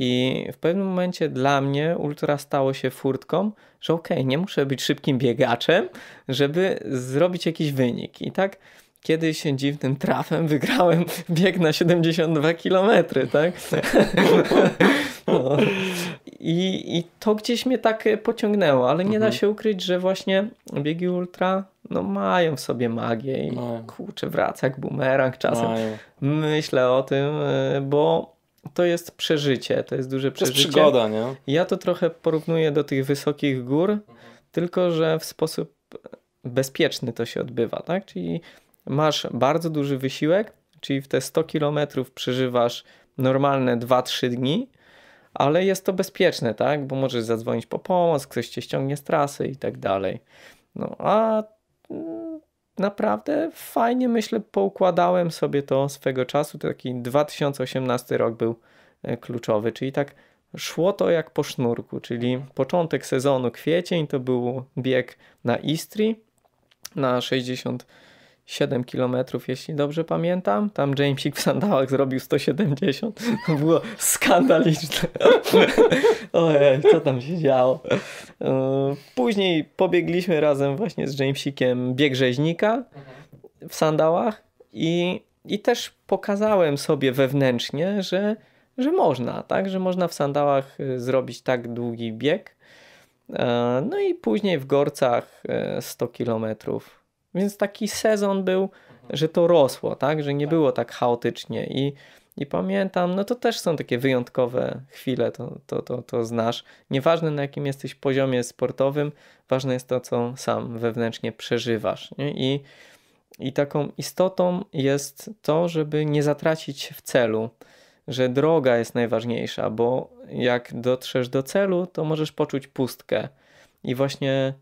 i w pewnym momencie dla mnie ultra stało się furtką, że okej, okay, nie muszę być szybkim biegaczem, żeby zrobić jakiś wynik. I tak kiedyś dziwnym trafem wygrałem bieg na 72 km, tak? No. I, I to gdzieś mnie tak pociągnęło, ale nie mhm. da się ukryć, że właśnie biegi ultra no mają w sobie magię i no. kurczę, wraca jak bumerang czasem. Myślę o tym, y, bo to jest przeżycie, to jest duże przeżycie. To jest przygoda, nie? Ja to trochę porównuję do tych wysokich gór, tylko że w sposób bezpieczny to się odbywa, tak? Czyli masz bardzo duży wysiłek, czyli w te 100 kilometrów przeżywasz normalne 2-3 dni, ale jest to bezpieczne, tak? Bo możesz zadzwonić po pomoc, ktoś cię ściągnie z trasy i tak dalej. No a naprawdę fajnie, myślę, poukładałem sobie to swego czasu. taki 2018 rok był e, kluczowy, czyli tak szło to jak po sznurku, czyli początek sezonu kwiecień to był bieg na Istrii na 60 7 km, jeśli dobrze pamiętam. Tam Jamesik w sandałach zrobił 170. To było skandaliczne. Ojej, co tam się działo. E, później pobiegliśmy razem właśnie z Jamesikiem bieg rzeźnika w sandałach i, i też pokazałem sobie wewnętrznie, że, że można, tak? Że można w sandałach e, zrobić tak długi bieg. E, no i później w Gorcach 100 kilometrów więc taki sezon był, że to rosło, tak? Że nie tak. było tak chaotycznie i i pamiętam, no to też są takie wyjątkowe chwile, to, to, to, to znasz. Nieważne na jakim jesteś poziomie sportowym, ważne jest to, co sam wewnętrznie przeżywasz. Nie? I, I taką istotą jest to, żeby nie zatracić w celu, że droga jest najważniejsza, bo jak dotrzesz do celu, to możesz poczuć pustkę. I właśnie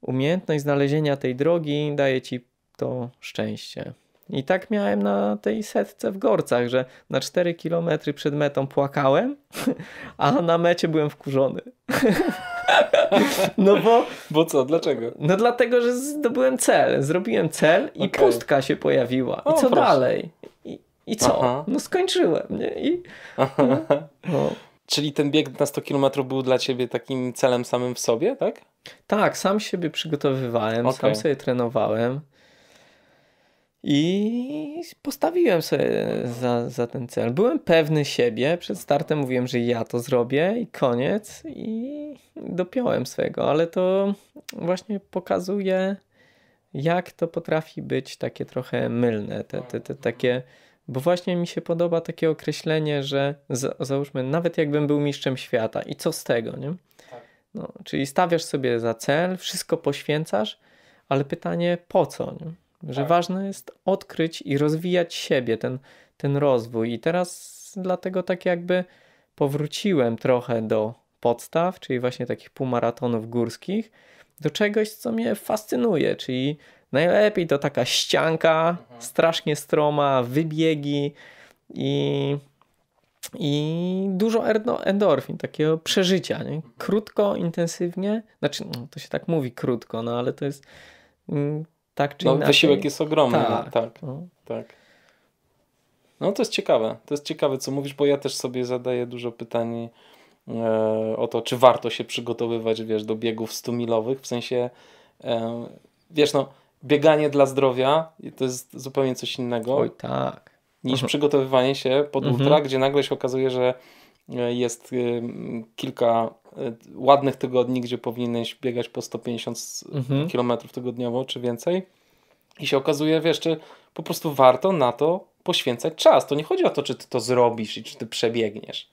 umiejętność znalezienia tej drogi daje ci to szczęście. I tak miałem na tej setce w Gorcach, że na 4 km przed metą płakałem, a na mecie byłem wkurzony. No bo... Bo co? Dlaczego? No dlatego, że zdobyłem cel. Zrobiłem cel i okay. pustka się pojawiła. I o, co proszę. dalej? I, i co? Aha. No skończyłem. Nie? I, no. Czyli ten bieg na 100 km był dla ciebie takim celem samym w sobie, tak? Tak, sam siebie przygotowywałem, okay. sam sobie trenowałem. I postawiłem sobie za, za ten cel. Byłem pewny siebie, przed startem mówiłem, że ja to zrobię i koniec, i dopiąłem swego, ale to właśnie pokazuje, jak to potrafi być takie trochę mylne, te, te, te takie. Bo właśnie mi się podoba takie określenie, że za, załóżmy, nawet jakbym był mistrzem świata i co z tego, nie? No, czyli stawiasz sobie za cel, wszystko poświęcasz, ale pytanie po co? Nie? Że tak. ważne jest odkryć i rozwijać siebie, ten, ten rozwój. I teraz dlatego tak jakby powróciłem trochę do podstaw, czyli właśnie takich półmaratonów górskich, do czegoś, co mnie fascynuje, czyli najlepiej to taka ścianka, mhm. strasznie stroma, wybiegi i i dużo endorfin, takiego przeżycia. Nie? Krótko, intensywnie, znaczy no, to się tak mówi krótko, no ale to jest mm, tak czy no, inaczej. Wysiłek jest ogromny, no, tak. tak, no. tak. No to jest ciekawe, to jest ciekawe co mówisz, bo ja też sobie zadaję dużo pytań e, o to, czy warto się przygotowywać, wiesz, do biegów 100 milowych, w sensie, e, wiesz no, bieganie dla zdrowia to jest zupełnie coś innego. Oj tak niż Aha. Mhm. przygotowywanie się pod mhm. ultra, gdzie nagle się okazuje, że e, jest e, kilka e, ładnych tygodni, gdzie powinieneś biegać po 150 mhm. km tygodniowo czy więcej. I się okazuje, wiesz, czy po prostu warto na to poświęcać czas. To nie chodzi o to, czy ty to zrobisz i czy ty przebiegniesz,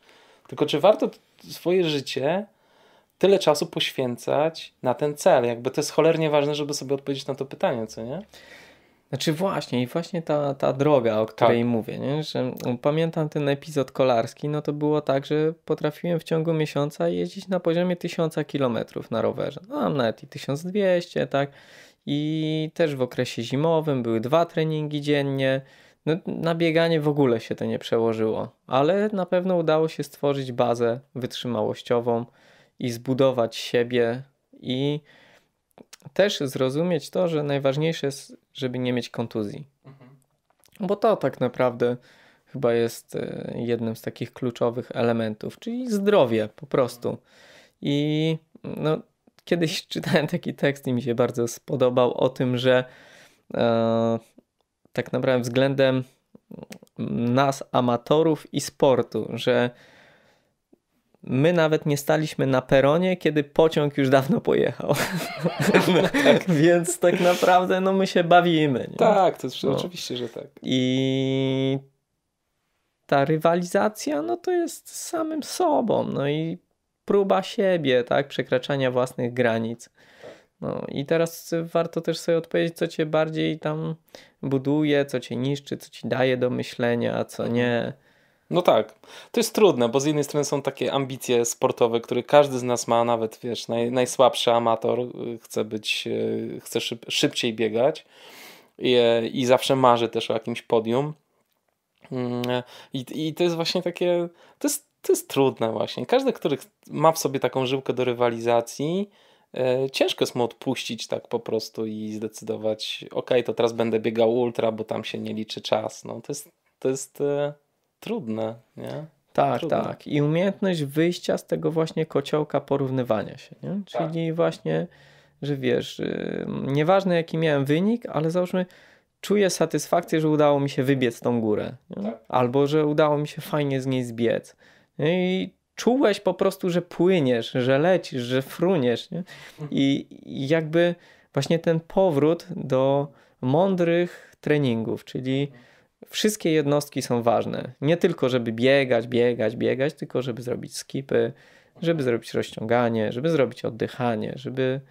tylko czy warto swoje życie tyle czasu poświęcać na ten cel. Jakby to jest cholernie ważne, żeby sobie odpowiedzieć na to pytanie, co nie? Znaczy właśnie, i właśnie ta, ta droga, o której tak. mówię, nie? że pamiętam ten epizod kolarski, no to było tak, że potrafiłem w ciągu miesiąca jeździć na poziomie 1000 km na rowerze, no mam nawet i 1200, tak, i też w okresie zimowym były dwa treningi dziennie, no, na bieganie w ogóle się to nie przełożyło, ale na pewno udało się stworzyć bazę wytrzymałościową i zbudować siebie i też zrozumieć to, że najważniejsze jest, żeby nie mieć kontuzji. Mhm. Bo to tak naprawdę chyba jest e, jednym z takich kluczowych elementów, czyli zdrowie po prostu. I no, kiedyś czytałem taki tekst i mi się bardzo spodobał o tym, że e, tak naprawdę względem nas, amatorów i sportu, że my nawet nie staliśmy na peronie, kiedy pociąg już dawno pojechał. No, tak. Więc tak naprawdę no, my się bawimy. Nie? Tak, to no. oczywiście, że tak. I ta rywalizacja no, to jest samym sobą. No i próba siebie, tak? Przekraczania własnych granic. No i teraz warto też sobie odpowiedzieć, co cię bardziej tam buduje, co cię niszczy, co ci daje do myślenia, a co mhm. nie. No tak. To jest trudne, bo z jednej strony są takie ambicje sportowe, które każdy z nas ma, nawet wiesz, naj, najsłabszy amator y, chce być, y, chce szyb, szybciej biegać I, i zawsze marzy też o jakimś podium. Mm, I, I to jest właśnie takie, to jest, to jest trudne właśnie. Każdy, który ma w sobie taką żyłkę do rywalizacji, y, ciężko jest mu odpuścić tak po prostu i zdecydować, ok, to teraz będę biegał ultra, bo tam się nie liczy czas. No, to jest, to jest trudne, nie? Tak, trudne. tak. I umiejętność wyjścia z tego właśnie kociołka porównywania się, nie? Tak. Czyli tak. właśnie, że wiesz, y, nieważne jaki miałem wynik, ale załóżmy, czuję satysfakcję, że udało mi się wybiec tą górę. Tak. Albo, że udało mi się fajnie z niej zbiec. No I czułeś po prostu, że płyniesz, że lecisz, że fruniesz. Nie? Mhm. I jakby właśnie ten powrót do mądrych treningów, czyli mhm. Wszystkie jednostki są ważne. Nie tylko, żeby biegać, biegać, biegać, tylko żeby zrobić skipy, żeby zrobić rozciąganie, żeby zrobić oddychanie, żeby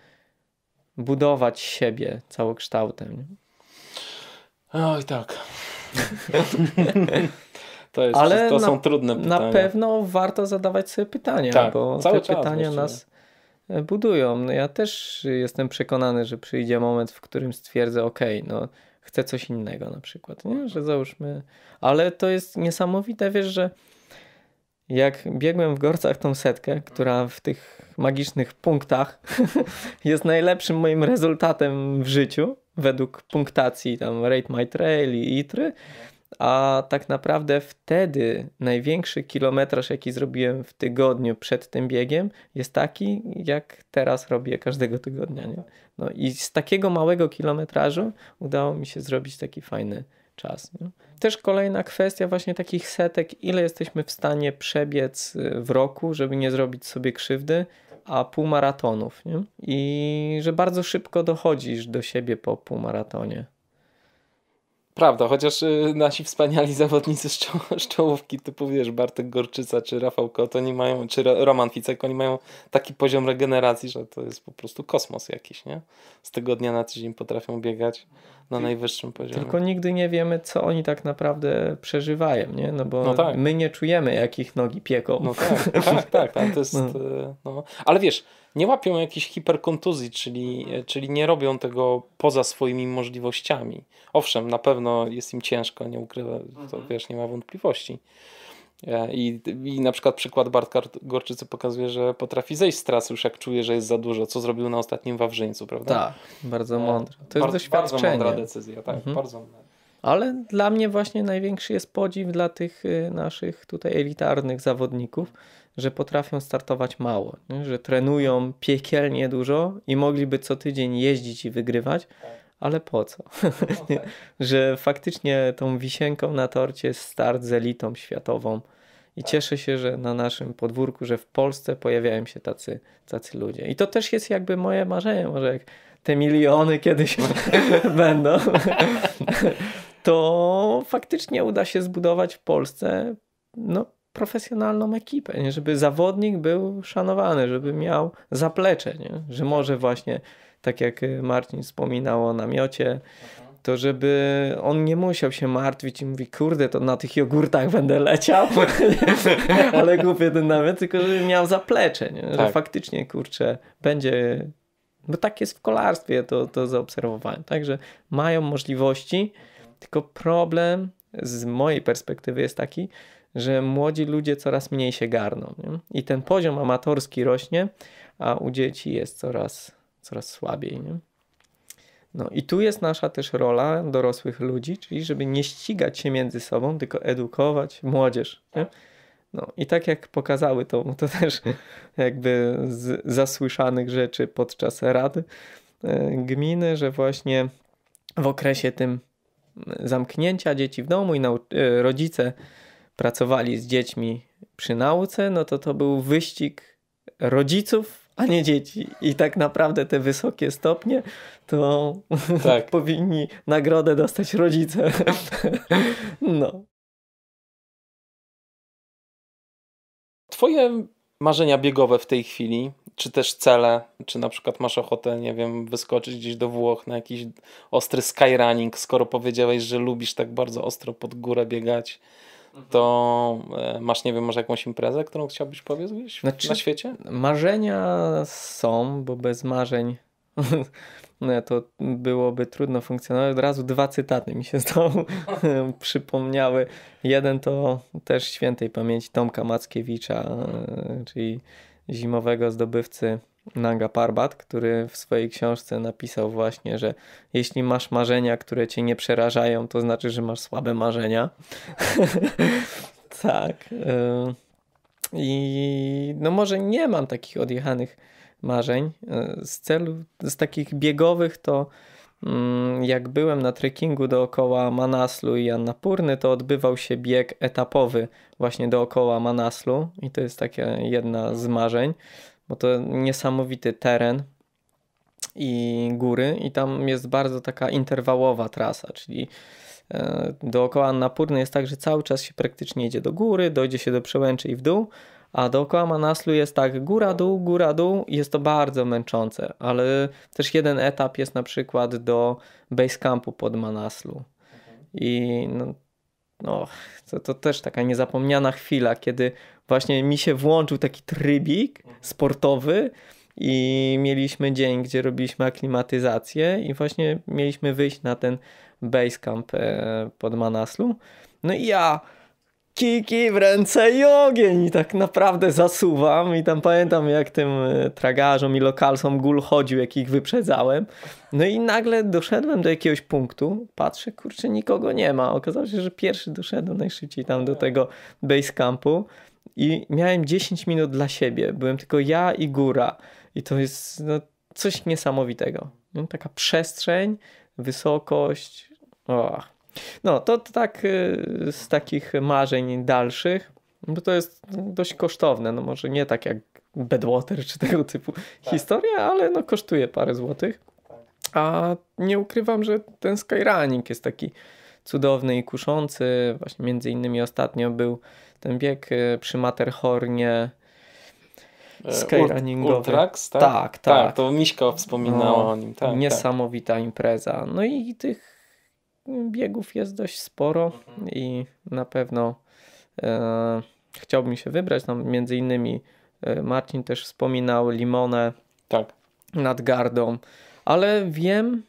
budować siebie całokształtem. Oj, tak. to, jest, Ale to na, są trudne pytania. Na pewno warto zadawać sobie pytania, tak, bo te pytania właściwie. nas e, budują. No ja też jestem przekonany, że przyjdzie moment, w którym stwierdzę, ok, no chce coś innego na przykład, nie? że załóżmy, ale to jest niesamowite, wiesz, że jak biegłem w Gorcach tą setkę, która w tych magicznych punktach jest najlepszym moim rezultatem w życiu, według punktacji tam Rate My Trail i ITRY, a tak naprawdę wtedy największy kilometraż, jaki zrobiłem w tygodniu przed tym biegiem, jest taki, jak teraz robię każdego tygodnia. Nie? No i z takiego małego kilometrażu udało mi się zrobić taki fajny czas. Nie? Też kolejna kwestia właśnie takich setek, ile jesteśmy w stanie przebiec y, w roku, żeby nie zrobić sobie krzywdy a półmaratonów. Nie? I że bardzo szybko dochodzisz do siebie po półmaratonie. Prawda, chociaż y, nasi wspaniali zawodnicy z, czołówki typu wiesz, Bartek Gorczyca czy Rafał Kot, oni mają, czy Roman Ficek, oni mają taki poziom regeneracji, że to jest po prostu kosmos jakiś, nie? Z tygodnia na tydzień potrafią biegać na najwyższym poziomie. Tylko nigdy nie wiemy, co oni tak naprawdę przeżywają, nie? No bo no tak. my nie czujemy, jakich nogi pieką. No tak, tak, tak. tak to jest, no. Y, no. Ale wiesz, nie łapią jakiejś hiperkontuzji, czyli, mhm. czyli nie robią tego poza swoimi możliwościami. Owszem, na pewno jest im ciężko, nie ukrywam, to mhm. wiesz, nie ma wątpliwości. E, I, I na przykład przykład Bartka Gorczycy pokazuje, że potrafi zejść z trasy już jak czuje, że jest za dużo, co zrobił na ostatnim Wawrzyńcu, prawda? Tak, bardzo e, mądre. To jest Bar- doświadczenie. Bardzo mądra decyzja, tak, mhm. bardzo mądra. Ale dla mnie właśnie największy jest podziw dla tych y, naszych tutaj elitarnych zawodników, że potrafią startować mało, nie? że trenują piekielnie dużo i mogliby co tydzień jeździć i wygrywać, tak. ale po co? No tak. że faktycznie tą wisienką na torcie jest start z elitą światową. I tak. cieszę się, że na naszym podwórku, że w Polsce pojawiają się tacy, tacy ludzie. I to też jest jakby moje marzenie, może jak te miliony kiedyś będą. to faktycznie uda się zbudować w Polsce no, profesjonalną ekipę, nie? żeby zawodnik był szanowany, żeby miał zaplecze, nie? że może właśnie, tak jak Marcin wspominał o namiocie, to żeby on nie musiał się martwić i mówi, kurde, to na tych jogurtach będę leciał, ale kupię ten namiot, tylko żeby miał zaplecze, nie? że tak. faktycznie, kurczę, będzie, bo tak jest w kolarstwie, to, to zaobserwowałem, także mają możliwości, tylko problem z mojej perspektywy jest taki, że młodzi ludzie coraz mniej się garną nie? i ten poziom amatorski rośnie, a u dzieci jest coraz, coraz słabiej. Nie? No i tu jest nasza też rola dorosłych ludzi, czyli żeby nie ścigać się między sobą, tylko edukować młodzież. Nie? Tak. No i tak jak pokazały to, to też jakby z zasłyszanych rzeczy podczas rad e, gminy, że właśnie w okresie tym zamknięcia dzieci w domu i e, rodzice pracowali z dziećmi przy nauce, no to to był wyścig rodziców, a nie dzieci. I tak naprawdę te wysokie stopnie to tak. powinni nagrodę dostać rodzice. no. Twoje marzenia biegowe w tej chwili, czy też cele, czy na przykład masz ochotę, nie wiem, wyskoczyć gdzieś do Włoch na jakiś ostry skyrunning, skoro powiedziałeś, że lubisz tak bardzo ostro pod górę biegać, to e, masz, nie wiem, może jakąś imprezę, którą chciałbyś powiedzieć znaczy, na świecie? Marzenia są, bo bez marzeń No to byłoby trudno funkcjonować. Od razu dwa cytaty mi się znowu przypomniały. Jeden to też świętej pamięci Tomka Mackiewicza, e, czyli zimowego zdobywcy Nanga Parbat, który w swojej książce napisał właśnie, że jeśli masz marzenia, które cię nie przerażają, to znaczy, że masz słabe marzenia. tak. E, I no może nie mam takich odjechanych marzeń. E, z celu, z takich biegowych to mm, jak byłem na trekkingu dookoła Manaslu i Annapurny, to odbywał się bieg etapowy właśnie dookoła Manaslu i to jest taka jedna z marzeń, bo to niesamowity teren i góry i tam jest bardzo taka interwałowa trasa, czyli e, dookoła Annapurny jest tak, że cały czas się praktycznie idzie do góry, dojdzie się do przełęczy i w dół, a dookoła manaslu jest tak góra, dół, góra, dół. Jest to bardzo męczące, ale też jeden etap jest na przykład do basecampu pod manaslu. I no, no, to, to też taka niezapomniana chwila, kiedy właśnie mi się włączył taki trybik sportowy i mieliśmy dzień, gdzie robiliśmy aklimatyzację i właśnie mieliśmy wyjść na ten basecamp e, pod Manaslu. No i ja kiki w ręce i ogień i tak naprawdę zasuwam i tam pamiętam jak tym e, tragarzom i lokalsom gul chodził, jak ich wyprzedzałem. No i nagle doszedłem do jakiegoś punktu, patrzę, kurczę, nikogo nie ma. Okazało się, że pierwszy doszedłem najszybciej tam do tego base campu i miałem 10 minut dla siebie. Byłem tylko ja i góra i to jest no, coś niesamowitego. No, taka przestrzeń, wysokość, och. No, to tak y, z takich marzeń dalszych, bo to jest dość kosztowne, no może nie tak jak Bedwater czy tego typu tak. historia, ale no kosztuje parę złotych. Tak. A nie ukrywam, że ten Skyrunning jest taki cudowny i kuszący. Właśnie między innymi ostatnio był ten bieg y, przy Matterhornie e, skyrunningowy. Ultrax, tak? Tak, tak? tak, to Miśka wspominała no, o nim. Tak, tak. niesamowita impreza. No i tych biegów jest dość sporo mhm. i na pewno e, chciałbym się wybrać. Tam no, między innymi e, Marcin też wspominał Limonę tak. nad gardą, ale wiem,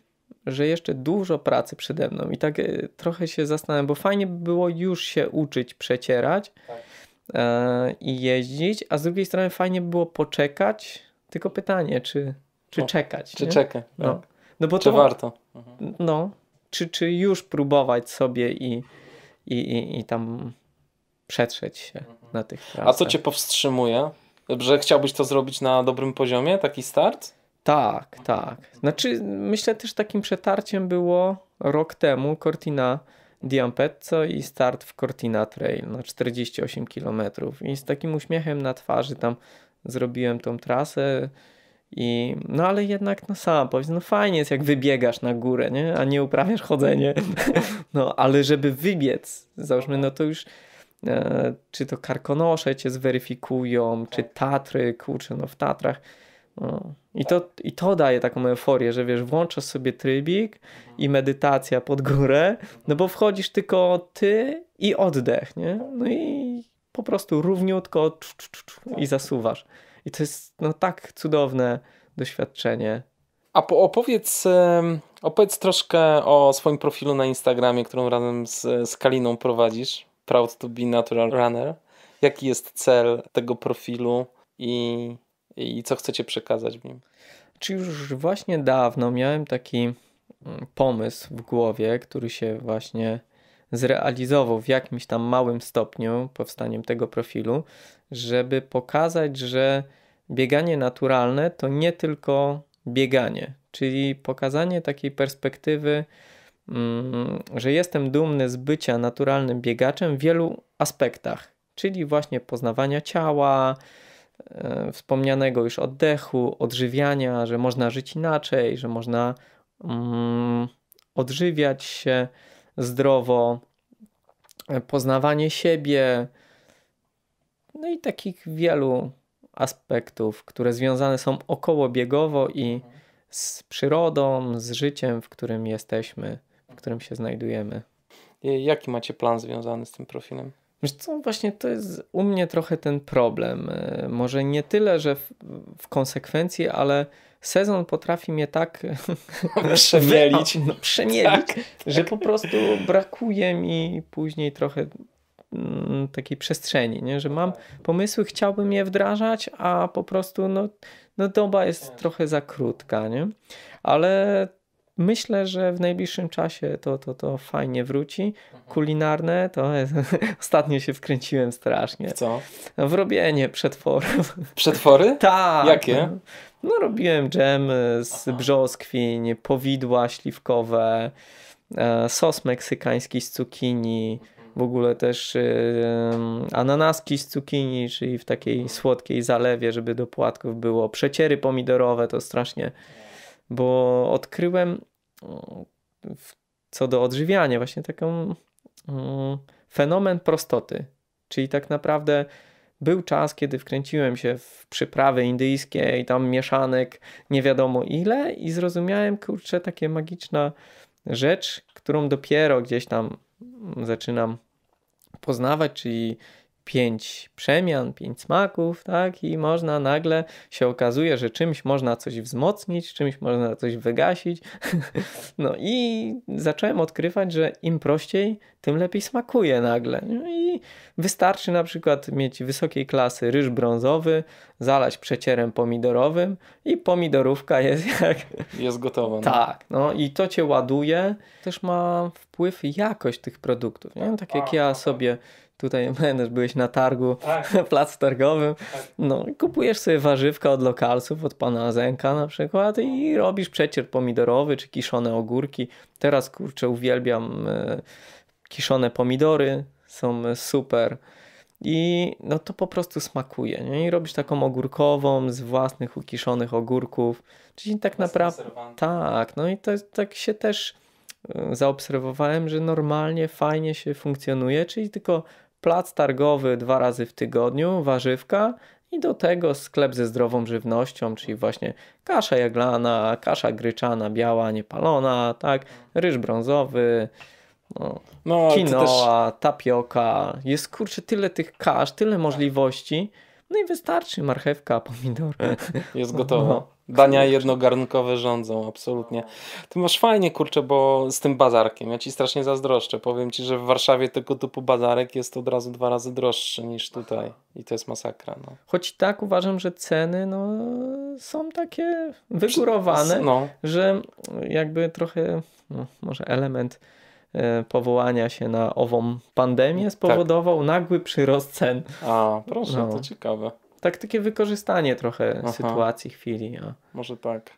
że jeszcze dużo pracy przede mną i tak e, trochę się zastanawiam, bo fajnie by było już się uczyć przecierać tak. e, i jeździć, a z drugiej strony fajnie by było poczekać, tylko pytanie, czy, czy o, czekać? Czy nie? No. Tak. no bo czy to, warto? No, czy, czy już próbować sobie i, i, i, i tam przetrzeć się na tych pracach. A co cię powstrzymuje? Że chciałbyś to zrobić na dobrym poziomie, taki start? Tak, tak. Znaczy, myślę też takim przetarciem było rok temu Cortina Diampezzo i start w Cortina Trail na 48 km. I z takim uśmiechem na twarzy tam zrobiłem tą trasę. I, no ale jednak no sama powiedz, no fajnie jest jak wybiegasz na górę, nie? a nie uprawiasz chodzenie. No ale żeby wybiec, załóżmy, no to już e, czy to karkonosze cię zweryfikują, czy Tatry, kurczę, no w Tatrach. No. I, to, I to daje taką euforię, że wiesz, włączasz sobie trybik i medytacja pod górę, no bo wchodzisz tylko ty i oddech, nie? No i po prostu równiutko i zasuwasz. I to jest no tak cudowne doświadczenie. A po, opowiedz, opowiedz troszkę o swoim profilu na Instagramie, którą razem z, z Kaliną prowadzisz. Proud to be natural runner. Jaki jest cel tego profilu i, i co chcecie przekazać w nim? Czy już właśnie dawno miałem taki mm, pomysł w głowie, który się właśnie zrealizował w jakimś tam małym stopniu powstaniem tego profilu, żeby pokazać, że bieganie naturalne to nie tylko bieganie, czyli pokazanie takiej perspektywy, mm, że jestem dumny z bycia naturalnym biegaczem w wielu aspektach, czyli właśnie poznawania ciała, e, wspomnianego już oddechu, odżywiania, że można żyć inaczej, że można mm, odżywiać się zdrowo, poznawanie siebie, no i takich wielu aspektów, które związane są biegowo i z przyrodą, z życiem, w którym jesteśmy, w którym się znajdujemy. jaki macie plan związany z tym profilem? Wiesz co, właśnie to jest u mnie trochę ten problem. Może nie tyle, że w, w konsekwencji, ale sezon potrafi mnie tak przemielić, no, przemielić tak, że tak. po prostu brakuje mi później trochę mm, takiej przestrzeni, nie? że mam pomysły, chciałbym je wdrażać, a po prostu no, no doba jest trochę za krótka, nie? ale myślę, że w najbliższym czasie to, to, to fajnie wróci. Mhm. Kulinarne to jest, ostatnio się wkręciłem strasznie. W co? W robienie przetworów. Przetwory? tak. Jakie? No. No robiłem dżem e, z brzoskwiń, powidła śliwkowe, e, sos meksykański z cukinii, w ogóle też e, ananaski z cukinii, czyli w takiej słodkiej zalewie, żeby do płatków było. Przeciery pomidorowe to strasznie, bo odkryłem co do odżywiania właśnie taką fenomen prostoty. Czyli tak naprawdę był czas, kiedy wkręciłem się w przyprawy indyjskie i tam mieszanek nie wiadomo ile i zrozumiałem, kurczę, takie magiczna rzecz, którą dopiero gdzieś tam zaczynam poznawać, czyli pięć przemian, pięć smaków, tak? I można nagle się okazuje, że czymś można coś wzmocnić, czymś można coś wygasić. No i zacząłem odkrywać, że im prościej, tym lepiej smakuje nagle. No I wystarczy na przykład mieć wysokiej klasy ryż brązowy, zalać przecierem pomidorowym i pomidorówka jest jak... Jest gotowa. No? Tak, no i to cię ładuje. Też ma wpływ jakość tych produktów, nie? Tak jak ja tak, tak, tak. sobie tutaj pamiętasz, byłeś na targu, tak. targowym, tak. no kupujesz sobie warzywka od lokalców, od pana Zenka na przykład i robisz przecier pomidorowy czy kiszone ogórki. Teraz kurczę uwielbiam e, kiszone pomidory, są e, super. I no to po prostu smakuje. Nie? I robisz taką ogórkową z własnych ukiszonych ogórków. Czyli tak naprawdę. Tak, no i to tak się też e, zaobserwowałem, że normalnie fajnie się funkcjonuje, czyli tylko plac targowy dwa razy w tygodniu, warzywka i do tego sklep ze zdrową żywnością, czyli właśnie kasza jaglana, kasza gryczana, biała, niepalona, tak, ryż brązowy, no, no też... tapioka. Jest kurczę tyle tych kasz, tyle możliwości. No i wystarczy marchewka, pomidor. Jest gotowa. No. Dania jednogarnkowe rządzą, absolutnie. Ty masz fajnie, kurczę, bo z tym bazarkiem. Ja ci strasznie zazdroszczę. Powiem ci, że w Warszawie tego typu bazarek jest od razu dwa razy droższy niż tutaj. I to jest masakra. No. Choć tak uważam, że ceny no, są takie wygórowane, no. że jakby trochę, no, może element e, powołania się na ową pandemię tak. spowodował tak. nagły przyrost cen. A, proszę, no. to ciekawe tak takie wykorzystanie trochę Aha. sytuacji, chwili. A... Może tak.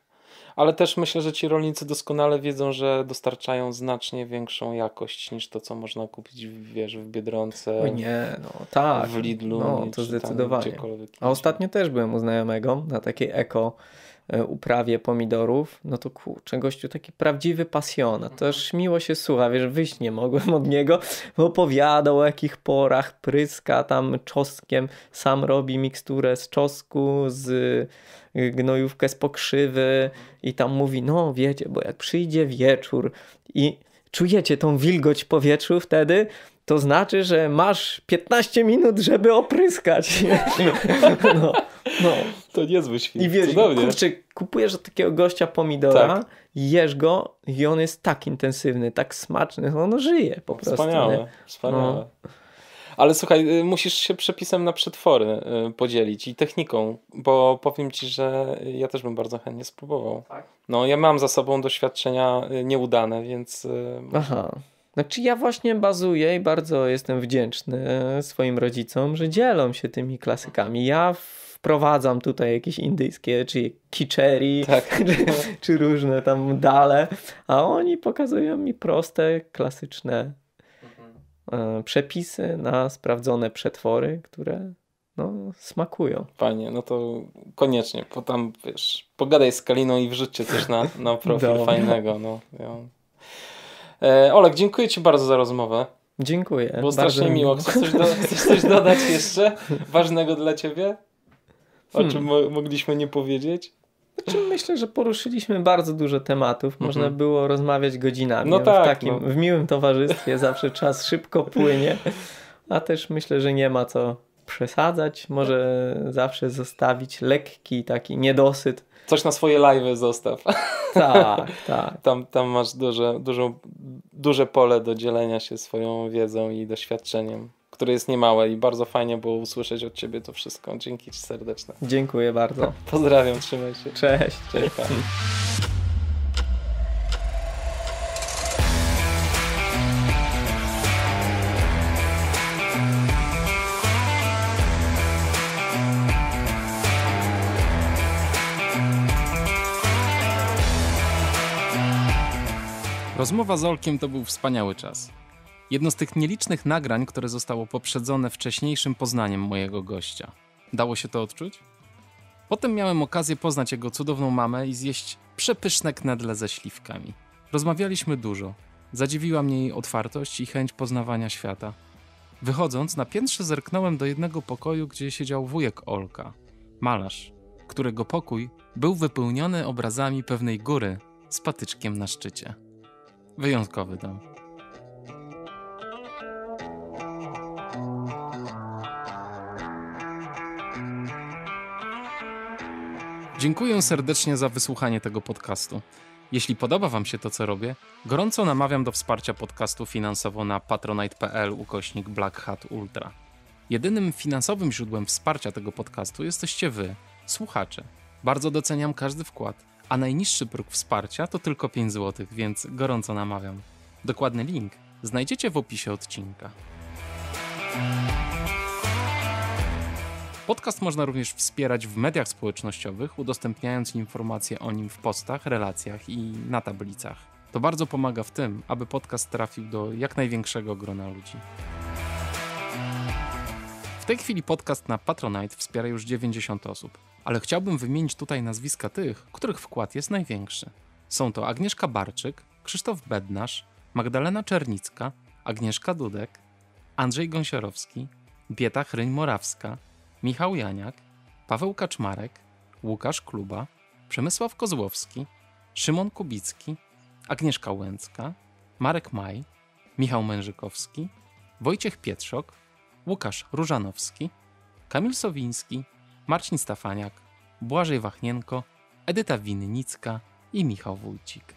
Ale też myślę, że ci rolnicy doskonale wiedzą, że dostarczają znacznie większą jakość niż to, co można kupić w, wiesz, w Biedronce. O nie, no tak. W Lidlu. No, to zdecydowanie. A ostatnio też byłem u znajomego na takiej eko E, uprawie pomidorów, no to kurczę, gościu taki prawdziwy pasjonat. Też miło się słucha, wiesz, wyjść nie mogłem od niego, bo opowiadał o jakich porach, pryska tam czosnkiem, sam robi miksturę z czosku, z y, gnojówkę z pokrzywy i tam mówi, no wiecie, bo jak przyjdzie wieczór i czujecie tą wilgoć powietrzu, wtedy, to znaczy, że masz 15 minut, żeby opryskać. No. No. To niezły świt. I wiesz, Cudownie. kurczę, kupujesz od takiego gościa pomidora, tak. jesz go i on jest tak intensywny, tak smaczny, on żyje po prostu. Wspaniałe, nie? No. Ale słuchaj, y, musisz się przepisem na przetwory y, podzielić i techniką, bo powiem ci, że ja też bym bardzo chętnie spróbował. Tak? No, ja mam za sobą doświadczenia y, nieudane, więc. Aha. Znaczy ja właśnie bazuję i bardzo jestem wdzięczny swoim rodzicom, że dzielą się tymi klasykami. Ja w wprowadzam tutaj jakieś indyjskie, czy kicheri, tak. czy, czy, różne tam dale, a oni pokazują mi proste, klasyczne mhm. przepisy na sprawdzone przetwory, które no, smakują. Panie, no to koniecznie, bo tam wiesz, pogadaj z Kaliną i wrzućcie coś na, na profil fajnego. No. E, Olek, dziękuję Ci bardzo za rozmowę. Dziękuję. Było strasznie miło. miło. Chcesz coś, do, chcesz coś dodać jeszcze ważnego dla Ciebie? o hmm. czym mo mogliśmy nie powiedzieć? Znaczy, myślę, że poruszyliśmy bardzo dużo tematów. Mhm. Można było rozmawiać godzinami. No tak, w takim no. w miłym towarzystwie zawsze czas szybko płynie. A też myślę, że nie ma co przesadzać. Może zawsze zostawić lekki taki niedosyt. Coś na swoje live zostaw. Tak, tak. Tam, tam masz duże, dużo, duże pole do dzielenia się swoją wiedzą i doświadczeniem które jest niemałe i bardzo fajnie było usłyszeć od Ciebie to wszystko. Dzięki Ci serdeczne. Dziękuję bardzo. Pozdrawiam, trzymaj się. Cześć. Cześć. Rozmowa z Olkiem to był wspaniały czas. Jedno z tych nielicznych nagrań, które zostało poprzedzone wcześniejszym poznaniem mojego gościa. Dało się to odczuć? Potem miałem okazję poznać jego cudowną mamę i zjeść przepyszne knedle ze śliwkami. Rozmawialiśmy dużo. Zadziwiła mnie jej otwartość i chęć poznawania świata. Wychodząc, na piętrze zerknąłem do jednego pokoju, gdzie siedział wujek Olka, malarz, którego pokój był wypełniony obrazami pewnej góry z patyczkiem na szczycie. Wyjątkowy dom. Dziękuję serdecznie za wysłuchanie tego podcastu. Jeśli podoba Wam się to, co robię, gorąco namawiam do wsparcia podcastu finansowo na patronite.pl ukośnik Black Hat Ultra. Jedynym finansowym źródłem wsparcia tego podcastu jesteście Wy, słuchacze. Bardzo doceniam każdy wkład, a najniższy próg wsparcia to tylko 5 zł, więc gorąco namawiam. Dokładny link znajdziecie w opisie odcinka. Podcast można również wspierać w mediach społecznościowych, udostępniając informacje o nim w postach, relacjach i na tablicach. To bardzo pomaga w tym, aby podcast trafił do jak największego grona ludzi. W tej chwili podcast na Patronite wspiera już 90 osób, ale chciałbym wymienić tutaj nazwiska tych, których wkład jest największy. Są to Agnieszka Barczyk, Krzysztof Bednarz, Magdalena Czernicka, Agnieszka Dudek, Andrzej Gąsiorowski, Bieta Chryń-Morawska, Michał Janiak, Paweł Kaczmarek, Łukasz Kluba, Przemysław Kozłowski, Szymon Kubicki, Agnieszka Łęcka, Marek Maj, Michał Mężykowski, Wojciech Pietrzok, Łukasz Różanowski, Kamil Sowiński, Marcin Stafaniak, Błażej Wachnienko, Edyta Winnicka i Michał Wójcik.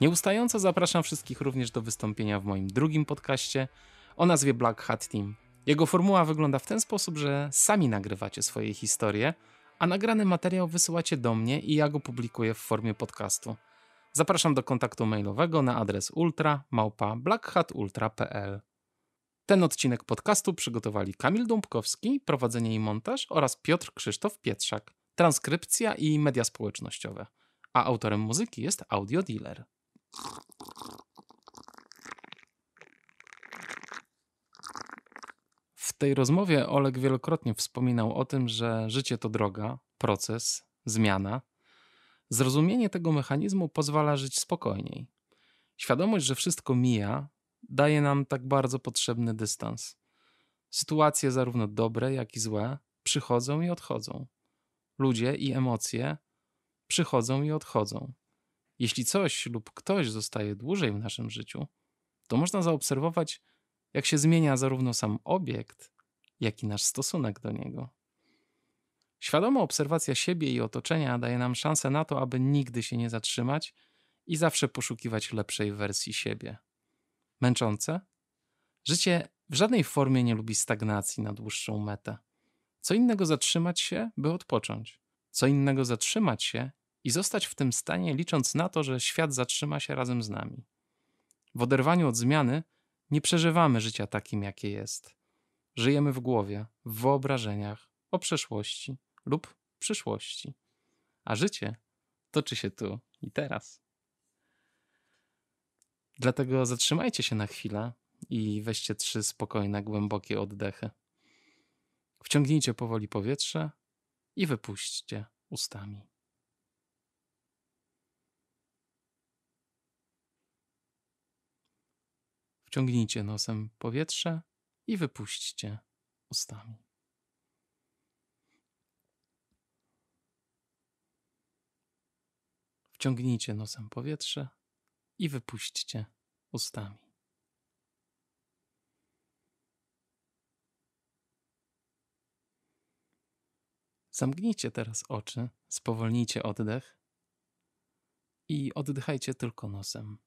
Nieustająco zapraszam wszystkich również do wystąpienia w moim drugim podcaście o nazwie Black Hat Team jego formuła wygląda w ten sposób, że sami nagrywacie swoje historie, a nagrany materiał wysyłacie do mnie i ja go publikuję w formie podcastu. Zapraszam do kontaktu mailowego na adres ultra@blackhatultra.pl. Ten odcinek podcastu przygotowali Kamil Dąbkowski, prowadzenie i montaż oraz Piotr Krzysztof Pietrzak, transkrypcja i media społecznościowe. A autorem muzyki jest Audio Dealer. tej rozmowie Olek wielokrotnie wspominał o tym, że życie to droga, proces, zmiana. Zrozumienie tego mechanizmu pozwala żyć spokojniej. Świadomość, że wszystko mija, daje nam tak bardzo potrzebny dystans. Sytuacje, zarówno dobre, jak i złe, przychodzą i odchodzą. Ludzie i emocje przychodzą i odchodzą. Jeśli coś lub ktoś zostaje dłużej w naszym życiu, to można zaobserwować, jak się zmienia zarówno sam obiekt, jak i nasz stosunek do niego. Świadoma obserwacja siebie i otoczenia daje nam szansę na to, aby nigdy się nie zatrzymać i zawsze poszukiwać lepszej wersji siebie. Męczące? Życie w żadnej formie nie lubi stagnacji na dłuższą metę. Co innego zatrzymać się, by odpocząć. Co innego zatrzymać się i zostać w tym stanie, licząc na to, że świat zatrzyma się razem z nami. W oderwaniu od zmiany nie przeżywamy życia takim, jakie jest. Żyjemy w głowie, w wyobrażeniach o przeszłości lub przyszłości. A życie toczy się tu i teraz. Dlatego zatrzymajcie się na chwilę i weźcie trzy spokojne, głębokie oddechy. Wciągnijcie powoli powietrze i wypuśćcie ustami. Wciągnijcie nosem powietrze i wypuśćcie ustami. Wciągnijcie nosem powietrze i wypuśćcie ustami. Zamknijcie teraz oczy, spowolnijcie oddech i oddychajcie tylko nosem.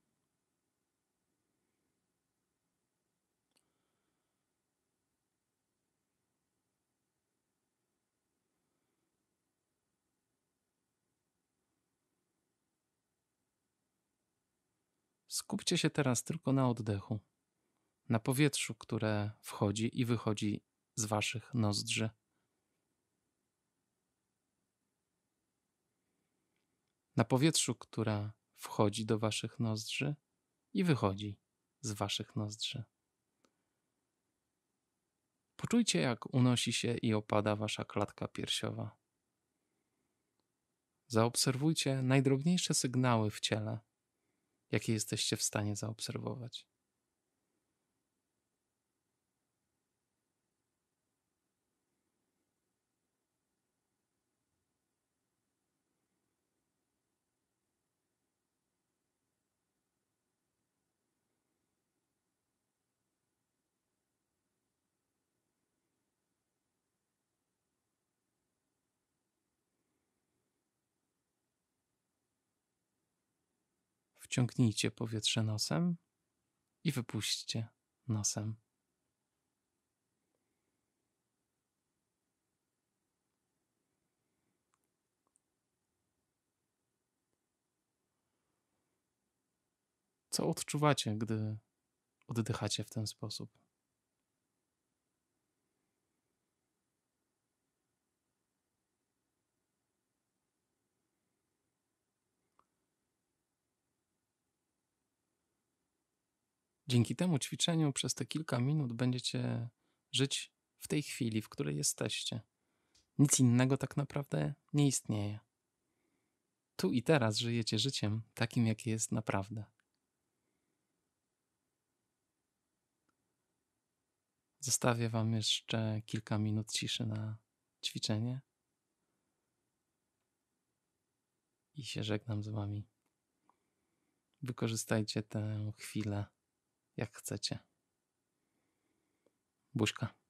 Skupcie się teraz tylko na oddechu, na powietrzu, które wchodzi i wychodzi z waszych nozdrzy. Na powietrzu, które wchodzi do waszych nozdrzy i wychodzi z waszych nozdrzy. Poczujcie, jak unosi się i opada wasza klatka piersiowa. Zaobserwujcie najdrobniejsze sygnały w ciele jakie jesteście w stanie zaobserwować. Wciągnijcie powietrze nosem i wypuśćcie nosem. Co odczuwacie, gdy oddychacie w ten sposób? Dzięki temu ćwiczeniu przez te kilka minut będziecie żyć w tej chwili, w której jesteście. Nic innego tak naprawdę nie istnieje. Tu i teraz żyjecie życiem takim, jakie jest naprawdę. Zostawię Wam jeszcze kilka minut ciszy na ćwiczenie. I się żegnam z Wami. Wykorzystajcie tę chwilę jak chcecie. Buźka.